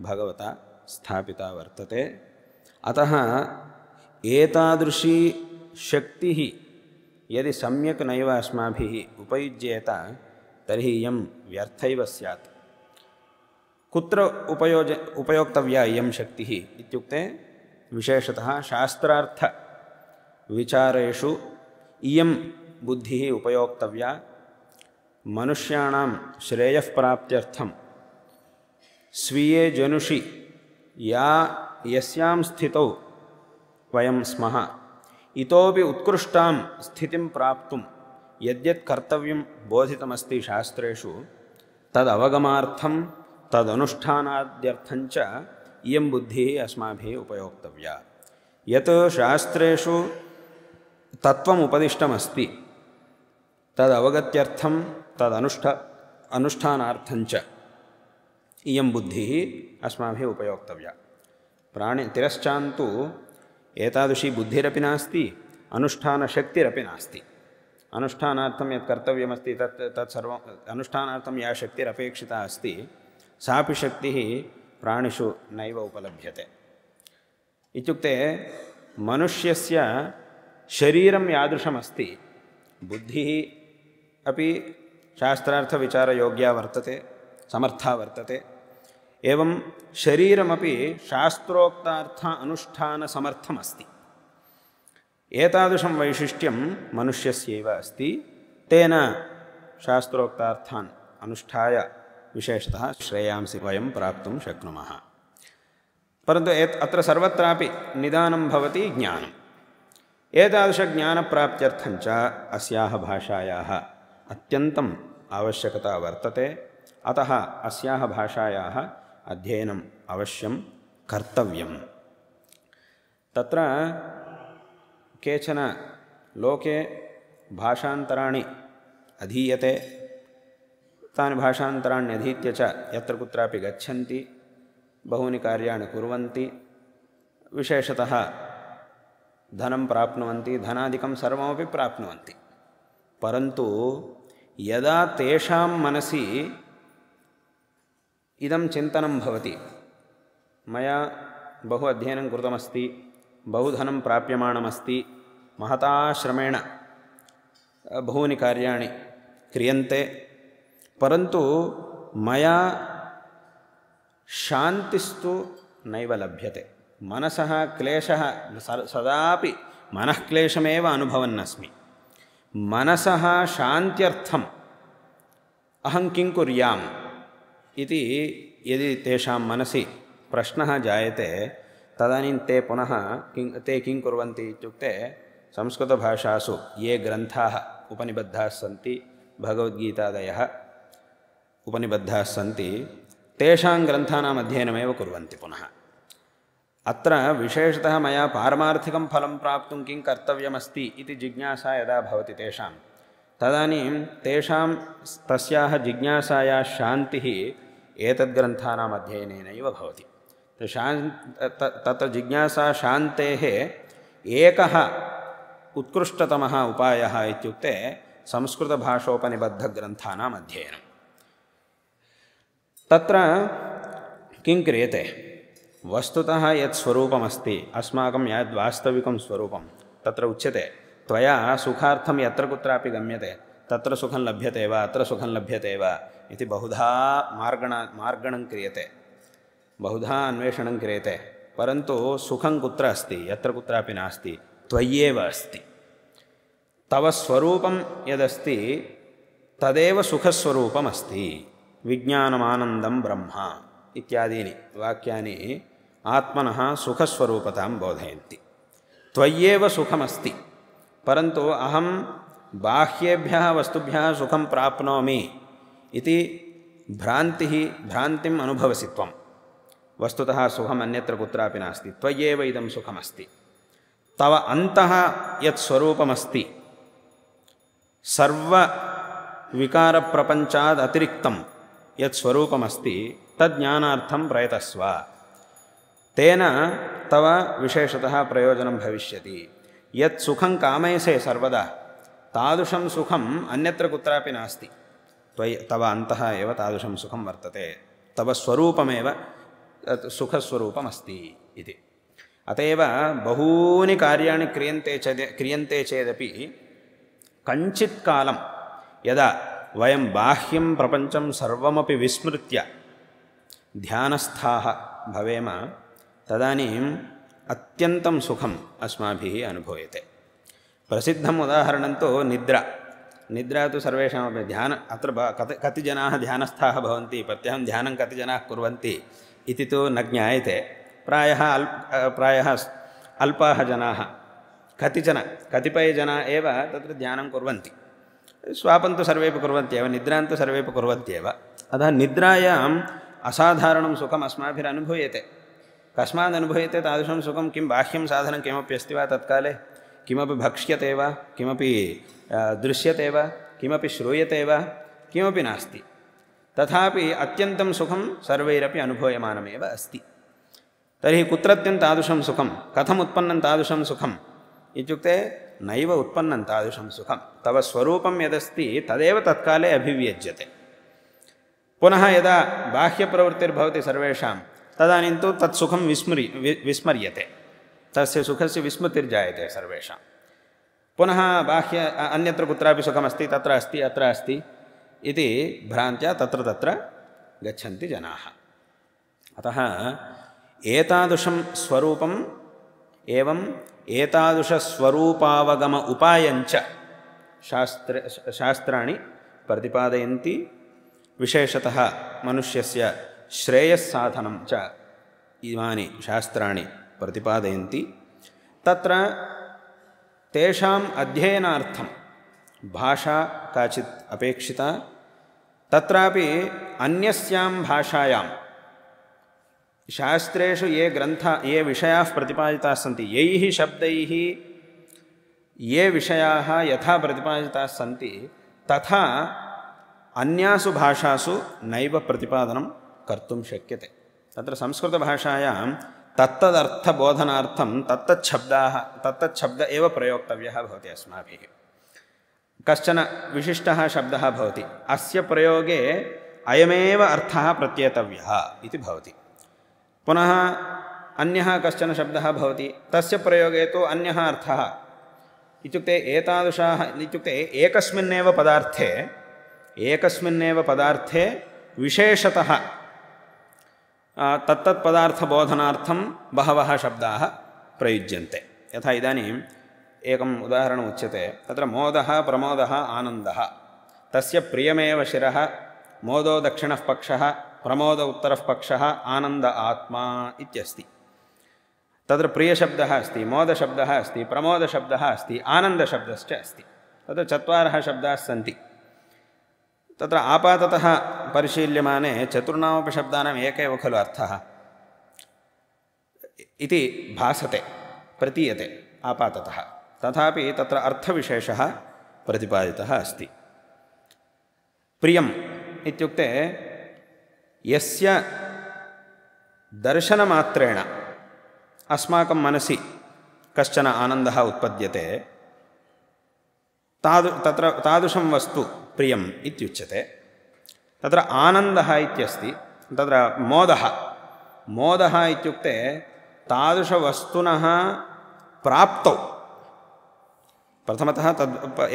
भगवता स्थापिता वर्तते अतः एतादृशी शक्तिः यदि सम्यक् नैव अस्माभिः उपयुज्येत तर्हि इयं व्यर्थैव स्यात् कुत्र उपयोज उपयोक्तव्या इयं शक्तिः इत्युक्ते विशेषतः विचारेषु इयं बुद्धिः उपयोक्तव्या मनुष्याणां श्रेयःप्राप्त्यर्थं स्वीये जनुषि या यस्यां स्थितौ वयं स्मः इतोपि उत्कृष्टां स्थितिं प्राप्तुं यद्यत् कर्तव्यं बोधितमस्ति शास्त्रेषु तदवगमार्थं तदनुष्ठानाद्यर्थञ्च इयं बुद्धिः अस्माभिः उपयोक्तव्या यत् शास्त्रेषु तत्त्वमुपदिष्टमस्ति तदवगत्यर्थं तदनुष्ठ अनुष्ठानार्थञ्च इयं बुद्धिः अस्माभिः उपयोक्तव्या प्राणे तिरश्चान्तु एतादृशी बुद्धिरपि नास्ति अनुष्ठानशक्तिरपि नास्ति अनुष्ठानार्थं यत् कर्तव्यमस्ति तत् तत्सर्वम् अनुष्ठानार्थं या शक्तिरपेक्षिता अस्ति सापि शक्तिः प्राणिषु नैव उपलभ्यते इत्युक्ते मनुष्यस्य शरीरं यादृशमस्ति बुद्धिः अपि शास्त्रार्थविचारयोग्या वर्तते समर्था वर्तते एवं शरीरमपि शास्त्रोक्तार्थ अनुष्ठानसमर्थमस्ति एतादृशं वैशिष्ट्यं मनुष्यस्यैव अस्ति तेन शास्त्रोक्तार्थान् अनुष्ठाय विशेषतः श्रेयांसि वयं प्राप्तुं शक्नुमः परन्तु एत् अत्र सर्वत्रापि निदानं भवति ज्ञानम् एतादृशज्ञानप्राप्त्यर्थं च अस्याः भाषायाः अत्यन्तम् आवश्यकता वर्तते अतः अस्याः भाषायाः अध्ययनम् अवश्यं कर्तव्यं तत्र केचन लोके भाषान्तराणि अधीयते तानि भाषान्तराण्यधीत्य च यत्र कुत्रापि गच्छन्ति बहूनि कार्याणि कुर्वन्ति विशेषतः धनं प्राप्नुवन्ति धनादिकं सर्वमपि प्राप्नुवन्ति परन्तु यदा तेषां मनसि इदं चिन्तनं भवति मया बहु अध्ययनं कृतमस्ति बहुधनं प्राप्यमाणमस्ति महता श्रमेण बहूनि कार्याणि क्रियन्ते परंतु मया शान्तिस्तु नैव लभ्यते मनसः क्लेशः सदापि मनःक्लेशमेव अनुभवन्नस्मि मनसः शान्त्यर्थम् अहं किं कुर्याम् इति यदि तेषां मनसि प्रश्नः जायते तदानीं ते पुनः किं ते किं कुर्वन्ति इत्युक्ते संस्कृतभाषासु ये ग्रन्थाः उपनिबद्धाः सन्ति भगवद्गीतादयः उपनिबद्धा सन्ति तेषां ग्रन्थानाम् अध्ययनमेव कुर्वन्ति पुनः अत्र विशेषतः मया पारमार्थिकं फलं प्राप्तुं किं कर्तव्यमस्ति इति जिज्ञासा यदा भवति तेषां तदानीं तेषां तस्याः जिज्ञासायाः शान्तिः एतद्ग्रन्थानाम् अध्ययनेनैव भवति शान् तत्र जिज्ञासा शान्तेः एकः उत्कृष्टतमः उपायः इत्युक्ते संस्कृतभाषोपनिबद्धग्रन्थानाम् तत्र किं क्रियते वस्तुतः यत् स्वरूपमस्ति अस्माकं यद्वास्तविकं स्वरूपं तत्र उच्यते त्वया सुखार्थं यत्र कुत्रापि गम्यते तत्र सुखं लभ्यते वा अत्र सुखं लभ्यते वा इति बहुधा मार्गण मार्गणं क्रियते बहुधा अन्वेषणं क्रियते परन्तु सुखं कुत्र अस्ति यत्र कुत्रापि नास्ति त्वय्येव अस्ति तव स्वरूपं यदस्ति तदेव सुखस्वरूपमस्ति విజ్ఞానమానందం బ్రహ్మ ఇత్యాదీని వాక్యాన్ని ఆత్మన సుఖస్వరూపతాం బోధయంతి త్వయ్యేవ సుఖమస్తి పరంతు అహం బాహ్యేభ్య వస్తుభ్య సుఖం ప్రాప్నోమి ఇది భ్రాంతి భ్రాంతిం అనుభవసి త్వం వస్తుత సుఖం అన్యత్ర కుత్రాపి నాస్తి త్వయ్యేవ ఇదం సుఖమస్తి తవ అంతః యత్ స్వరూపమస్తి సర్వ వికారప్రపంచాద్ అతిరిక్తం యత్ స్వరూపమస్తి తజ్ఞానార్థం ప్రయతస్వ తేన తవ విశేషత ప్రయోజనం భవిష్యతి యత్ సుఖం కామయసే సర్వదా తాదృశం సుఖం అన్యత్ర కుత్రాపి నాస్తి త్వయి తవ అంతః ఏవ తాదృశం సుఖం వర్తతే తవ స్వరూపమేవ సుఖస్వరూపమస్తి ఇది అత బహూని కార్యాణి క్రియంతే చేద క్రియంతే చేదపి కంచిత్ కాలం యదా वयं बाह्यं प्रपञ्चं सर्वमपि विस्मृत्य ध्यानस्थाः भवेम तदानीम् अत्यन्तं सुखम् अस्माभिः अनुभूयते प्रसिद्धम् उदाहरणं तु निद्रा निद्रा तु सर्वेषामपि ध्यान अत्र कति कति जनाः ध्यानस्थाः भवन्ति प्रत्यहं ध्यानं कति जनाः कुर्वन्ति इति तु न ज्ञायते प्रायः अल्प प्रायः अल्पाः जनाः कतिचन कतिपयजनाः एव तत्र ध्यानं कुर्वन्ति स्वापं तु सर्वेपि कुर्वन्त्येव निद्रां तु सर्वेपि कुर्वन्त्येव अतः निद्रायाम् असाधारणं सुखम् अस्माभिरनुभूयते कस्मात् अनुभूयते तादृशं सुखं किं बाह्यं साधनं किमपि अस्ति वा तत्काले किमपि भक्ष्यते वा किमपि दृश्यते वा किमपि श्रूयते वा किमपि नास्ति तथापि अत्यन्तं सुखं सर्वैरपि अनुभूयमानमेव अस्ति तर्हि कुत्रत्यं तादृशं सुखं कथमुत्पन्नं तादृशं सुखम् इत्युक्ते नैव उत्पन्नं तादृशं सुखं तव स्वरूपं यदस्ति तदेव तत्काले अभिव्यज्यते पुनः यदा बाह्यप्रवृत्तिर्भवति सर्वेषां तदानीं तु तत् सुखं विस्मरि विस्मर्यते तस्य सुखस्य विस्मृतिर्जायते सर्वेषां पुनः बाह्य अन्यत्र कुत्रापि सुखमस्ति तत्र अस्ति अत्र अस्ति इति भ्रान्त्या तत्र तत्र गच्छन्ति जनाः अतः एतादृशं स्वरूपं ఏం ఏతాదృశస్వరూపావగమ ఉపాయంచ శాస్త్ర శాస్త్రాన్ని ప్రతిపాదయంతి విశేషత మనుష్యస్య శ్రేయస్సాధనం చ ఇవాని శాస్త్రాన్ని ప్రతిపాదయంతి తత్ర తేషాం అధ్యయనార్థం భాష కాచిత్ అపేక్షిత తత్రాపి అన్యస్యాం భాషాయాం शास्त्रु ये ग्रंथ ये विषया प्रतिपादिताः सन्ति यैः शब्दैः ये विषयाः यथा प्रतिपादिताः सन्ति तथा अन्यासु भाषासु नैव प्रतिपादनं कर्तुं शक्यते तत्र संस्कृतभाषायां तत्तदर्थबोधनार्थं तत्तच्छब्दाः तत्तच्छब्द एव प्रयोक्तव्यः भवति अस्माभिः कश्चन विशिष्टः शब्दः भवति अस्य प्रयोगे अयमेव अर्थः प्रत्येतव्यः इति भवति पुनः अन्यः कश्चन शब्दः भवति तस्य प्रयोगे तु अन्यः अर्थः इत्युक्ते एतादृशाः इत्युक्ते एकस्मिन्नेव पदार्थे एकस्मिन्नेव पदार्थे विशेषतः तत्तत्पदार्थबोधनार्थं बहवः शब्दाः प्रयुज्यन्ते यथा इदानीम् एकम् उदाहरणम् उच्यते तत्र मोदः प्रमोदः आनन्दः तस्य प्रियमेव शिरः मोदो दक्षिणः पक्षः ಪ್ರಮೋದ ಉತ್ತರಃ ಪಕ್ಷ ಆನಂದ ಆತ್ಮ ಇತ್ಯಸ್ತಿ ತದ್ರ ಪ್ರಿಯಶಬ್ದಃ ಅಸ್ತಿ ಮೋದಶಬ್ದಃ ಅಸ್ತಿ ಪ್ರಮೋದಶಬ್ದಃ ಅಸ್ತಿ ಆನಂದಶಬ್ದಶ್ಚ ಅಸ್ತಿ तत्र चत्वारः शब्दाः सन्ति तत्र आपाततः परिशील्यमाने चतुर्णामपि शब्दानाम् एक एव खलु अर्थः इति भासते प्रतीयते आपाततः तथापि तत्र अर्थविशेषः प्रतिपादितः अस्ति प्रियम् ఎస్య దర్శనమాత్రేణ అస్మాకం మనసి కష్టన ఆనంద ఉత్పద్యతే తాదు తత్ర తాదృశం వస్తు ప్రియం ఇత్యుచ్యతే తత్ర ఆనంద ఇత్యస్తి తత్ర మోద మోద ఇత్యుక్తే తాదృశ వస్తున ప్రాప్తౌ ప్రథమత తద్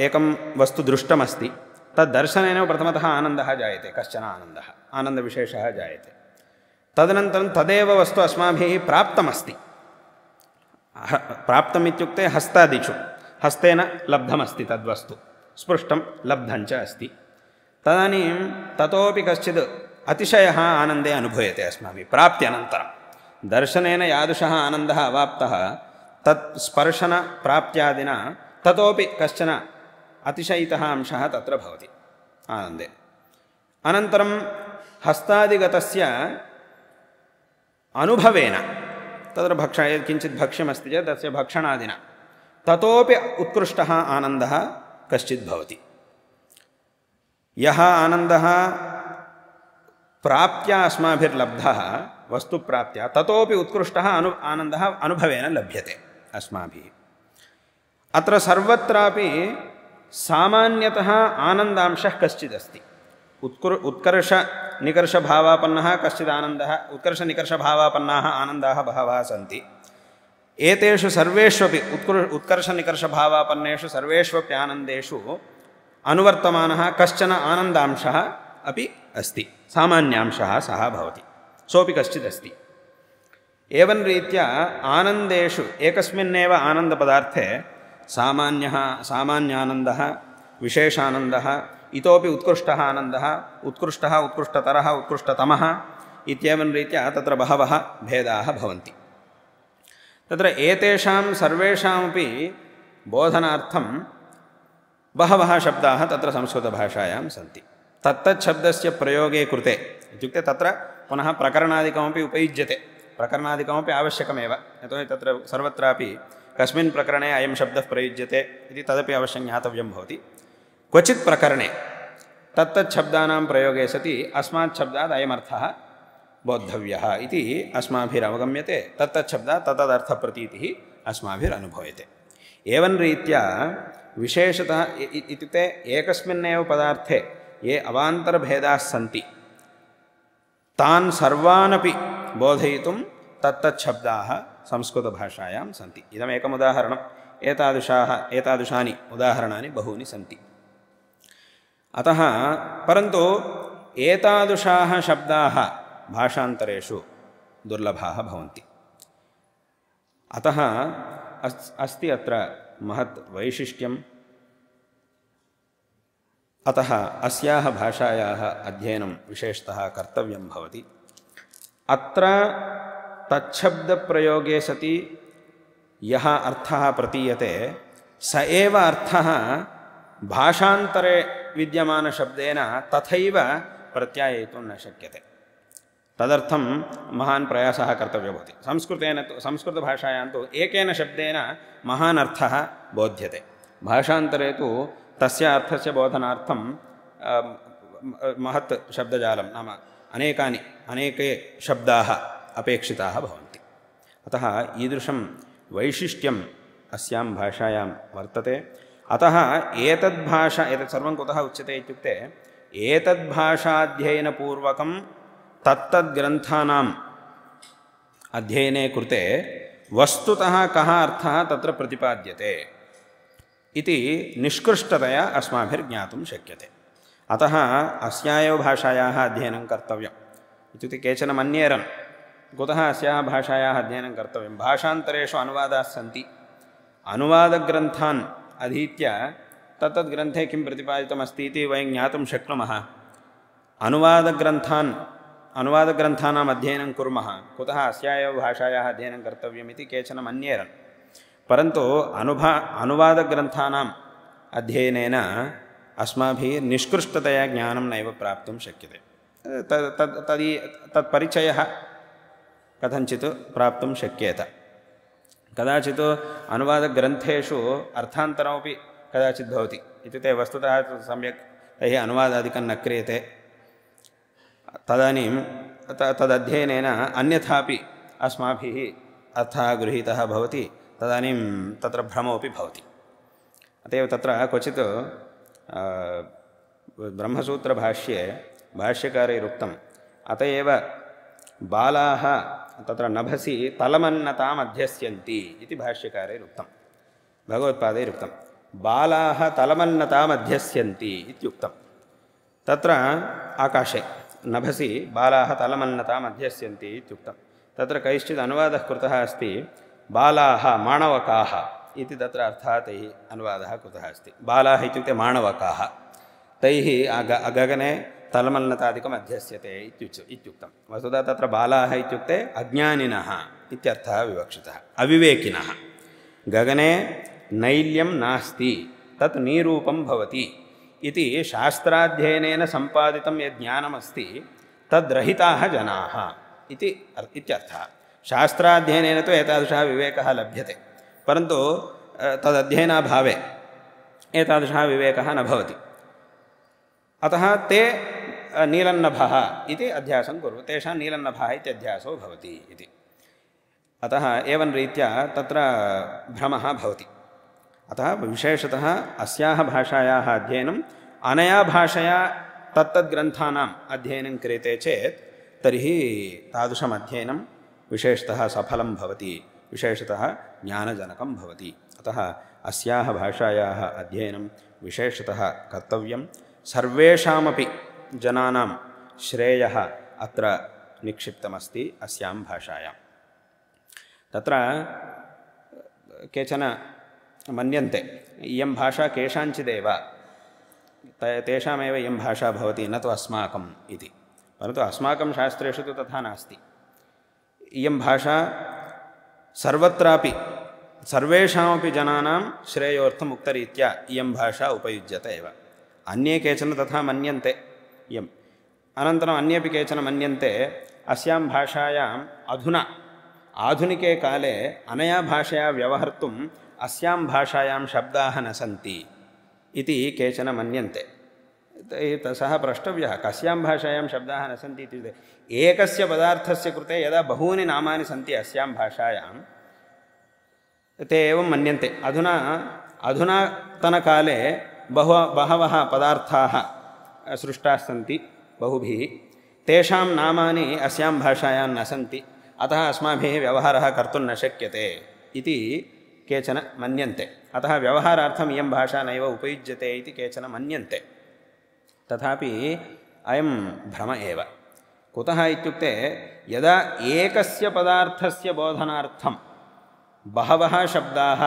ఏకం వస్తు దృష్టమస్తి తద్దర్శనైన ప్రథమత ఆనందः జాయతే కశ్చన ఆనంద ఆనందవిశేషः జాయతే తదనంతరం తదేవ వస్తు అస్మాభి ప్రాప్తమస్తి ప్రాప్తమిత్యుక్తే హస్తాదిషు హస్తేన లబ్ధమస్తి తద్వస్తు స్పృష్టం లబ్ధంచ అస్తి తదనీం తతోపి కశ్చిత్ అతిశయ ఆనందే అనుభూయతే అస్మాభి ప్రాప్తి అనంతరం దర్శనైన యాదృశ ఆనంద అవాప్త తత్ స్పర్శన ప్రాప్త్యాదిన తతోపి కశ్చన ಅತಿಶಯಿತ ಅಂಶ ತತ್ರ ಭವತಿ ಆನಂದೆ ಅನಂತರಂ ಹಸ್ತಾದಿಗತ ಅನುಭವೇನ ತದ್ರ ಭಕ್ಷ ಕಿಂಚಿತ್ ಭಕ್ಷ್ಯಮಸ್ತಿ ಚೇತ್ ತಸ್ಯ ಭಕ್ಷಣಾದಿನ ತತೋಪಿ ಉತ್ಕೃಷ್ಟ ಆನಂದ ಕಶ್ಚಿತ್ ಭವತಿ ಯಹ ಆನಂದ ಪ್ರಾಪ್ತ್ಯ ಅಸ್ಮಾಭಿರ್ಲಬ್ಧ ವಸ್ತು ಪ್ರಾಪ್ತ್ಯ ತತೋಪಿ ಉತ್ಕೃಷ್ಟ ಅನು ಆನಂದ ಅನುಭವೇನ ಲಭ್ಯತೆ ಅಸ್ಮಾಭಿ ಅತ್ರ ಸರ್ವತ್ರಾಪಿ सामान्यतः आनन्दांशः कश्चिदस्ति उत्कुर् उत्कर्षनिकर्षभावापन्नः कश्चिदानन्दः उत्कर्षनिकर्षभावापन्नाः आनन्दाः बहवः सन्ति एतेषु सर्वेष्वपि उत्कृ उत्कर्षनिकर्षभावापन्नेषु सर्वेष्वपि आनन्देषु अनुवर्तमानः कश्चन आनन्दांशः अपि अस्ति सामान्यांशः सः भवति सोऽपि कश्चिदस्ति एवं रीत्या आनन्देषु एकस्मिन्नेव आनन्दपदार्थे सामान्यः सामान्यानन्दः विशेषानन्दः इतोपि उत्कृष्ट आनंद उत्कृष्ट उत्कृष्टतरः उत्कृष्टतमः इत्येवं रीत्या तत्र बहवः भेदाः भवन्ति तत्र एतेषां सर्वेषामपि बोधनार्थं बहवः शब्दाः तत्र संस्कृतभाषायां सन्ति प्रयोगे कृते इत्युक्ते तत्र पुनः प्रकरणादिकमपि उपयुज्यते प्रकरणादिकमपि आवश्यकमेव यतोहि तत्र सर्वत्रापि कस्मिन् प्रकरणे अयं शब्दः प्रयुज्यते इति तदपि अवश्यं ज्ञातव्यं भवति क्वचित् प्रकरणे तत्तच्छब्दानां प्रयोगे सति अस्मात् शब्दात् अयमर्थः बोद्धव्यः इति अस्माभिरवगम्यते तत्तच्छब्दात् तत्तदर्थप्रतीतिः अस्माभिरनुभूयते एवं रीत्या विशेषतः इत्युक्ते एकस्मिन्नेव पदार्थे ये अवान्तरभेदास्सन्ति तान् सर्वानपि बोधयितुं तत्तच्छब्दाः संस्कृतभाषायां सन्ति इदमेकम् उदाहरणम् एतादृशाः एतादृशानि उदाहरणानि बहूनि सन्ति अतः परन्तु एतादृशाः शब्दाः भाषान्तरेषु दुर्लभाः भवन्ति अतः अस् अस्ति अत्र महत् वैशिष्ट्यम् अतः अस्याः भाषायाः अध्ययनं विशेषतः कर्तव्यं भवति अत्र तछब्द प्रयोगे सति यः अर्थः प्रतीयते स एव अर्थः भाषान्तरे विद्यमानशब्देन तथैव प्रत्याययितुं न शक्यते तदर्थं महान् प्रयासः कर्तव्यो भवति संस्कृतेन तु संस्कृतभाषायां तु एकेन शब्देन महान् अर्थः बोध्यते भाषान्तरे तु तस्य अर्थस्य बोधनार्थं अं, महत् शब्दजालं नाम अनेकानि अनेके शब्दाः अपेक्षिताः भवन्ति अतः ईदृशं वैशिष्ट्यम् अस्यां भाषायां वर्तते अतः एतद्भाषा एतत् सर्वं कुतः उच्यते इत्युक्ते एतद्भाषाध्ययनपूर्वकं तत्तद्ग्रन्थानाम् अध्ययने कृते वस्तुतः कः अर्थः तत्र प्रतिपाद्यते इति निष्कृष्टतया अस्माभिर्ज्ञातुं शक्यते अतः अस्यायो भाषायाः अध्ययनं कर्तव्यम् इत्युक्ते केचन मन्येरन् कुतः अस्याः भाषायाः अध्ययनं कर्तव्यं भाषान्तरेषु अनुवादाः सन्ति अनुवादग्रन्थान् अधीत्य तत्तद्ग्रन्थे किं प्रतिपादितमस्ति इति वयं ज्ञातुं शक्नुमः अनुवादग्रन्थान् अनुवादग्रन्थानाम् अध्ययनं कुर्मः कुतः अस्या एव भाषायाः अध्ययनं कर्तव्यमिति केचन मन्येरन् परन्तु अनुभा अनुवादग्रन्थानाम् अध्ययनेन अस्माभिः निष्कृष्टतया ज्ञानं नैव प्राप्तुं शक्यते तद् तद् तदीय तत्परिचयः कथञ्चित् प्राप्तुं शक्येत कदाचित् अनुवादग्रन्थेषु अर्थान्तरमपि कदाचित् भवति इत्युक्ते वस्तुतः सम्यक् तैः अनुवादादिकं न क्रियते तदानीं त तदध्ययनेन अन्यथापि अस्माभिः अर्थः गृहीतः भवति तदानीं तत्र भ्रमोपि भवति अत एव तत्र क्वचित् ब्रह्मसूत्रभाष्ये भाष्यकारैरुक्तम् अत एव बालाः तत्र नभसि तलमन्नतामध्यस्यन्ति इति भाष्यकारैरुक्तं भगवत्पादैरुक्तं बालाः तलमन्नतामध्यस्यन्ति इत्युक्तं तत्र आकाशे नभसि बालाः तलमन्नतामध्यस्यन्ति इत्युक्तं तत्र कैश्चित् अनुवादः कृतः अस्ति बालाः माणवकाः इति तत्र अर्थः अनुवादः कृतः अस्ति बालाः इत्युक्ते माणवकाः तैः गगने तलमल्लतादिकम् अध्यस्यते इत्युच् इत्युक्तं वस्तुतः तत्र बालाः इत्युक्ते अज्ञानिनः इत्यर्थः विवक्षितः अविवेकिनः गगने नैल्यं नास्ति तत् नीरूपं भवति इति शास्त्राध्ययनेन सम्पादितं यद् ज्ञानमस्ति तद्रहिताः जनाः इति इत्यर्थः शास्त्राध्ययनेन तु एतादृशः विवेकः लभ्यते परन्तु तदध्ययनाभावे एतादृशः विवेकः न भवति अतः ते नीलन्नभः इति अध्यासं कुरु तेषां नीलन्नभः इति अध्यासो भवति इति अतः एवं रीत्या तत्र भ्रमः भवति अतः विशेषतः अस्याः भाषायाः अध्ययनम् अनया भाषया तत्तद्ग्रन्थानाम् अध्ययनं क्रियते चेत् तर्हि तादृशम् विशेषतः सफलं भवति विशेषतः ज्ञानजनकं भवति अतः अस्याः भाषायाः अध्ययनं विशेषतः कर्तव्यं सर्वेषामपि जनानां श्रेयः अत्र निक्षिप्तमस्ति अस्यां भाषायां तत्र केचन मन्यन्ते इयं भाषा केषाञ्चिदेव त तेषामेव इयं भाषा भवति न तु अस्माकम् इति परन्तु अस्माकं शास्त्रेषु तु तथा नास्ति इयं भाषा सर्वत्रापि सर्वेषामपि जनानां श्रेयोर्थम् उक्तरीत्या इयं भाषा उपयुज्यते एव अन्ये केचन तथा मन्यन्ते इयम् अनन्तरम् अन्येपि केचन मन्यन्ते अस्यां भाषायाम् अधुना आधुनिके काले अनया भाषया व्यवहर्तुम् अस्यां भाषायां शब्दाः न सन्ति इति केचन मन्यन्ते सः प्रष्टव्यः कस्यां भाषायां शब्दाः न सन्ति इत्युक्ते एकस्य पदार्थस्य कृते यदा बहूनि नामानि सन्ति अस्यां भाषायां ते एवं मन्यन्ते अधुना अधुनातनकाले बहव बहवः पदार्थाः सृष्टाः सन्ति बहुभिः तेषां नामानि अस्यां भाषायां न सन्ति अतः अस्माभिः व्यवहारः कर्तुं न शक्यते इति केचन मन्यन्ते अतः व्यवहारार्थम् इयं भाषा नैव उपयुज्यते इति केचन मन्यन्ते तथापि अयं भ्रम एव कुतः इत्युक्ते यदा एकस्य पदार्थस्य बोधनार्थं बहवः शब्दाः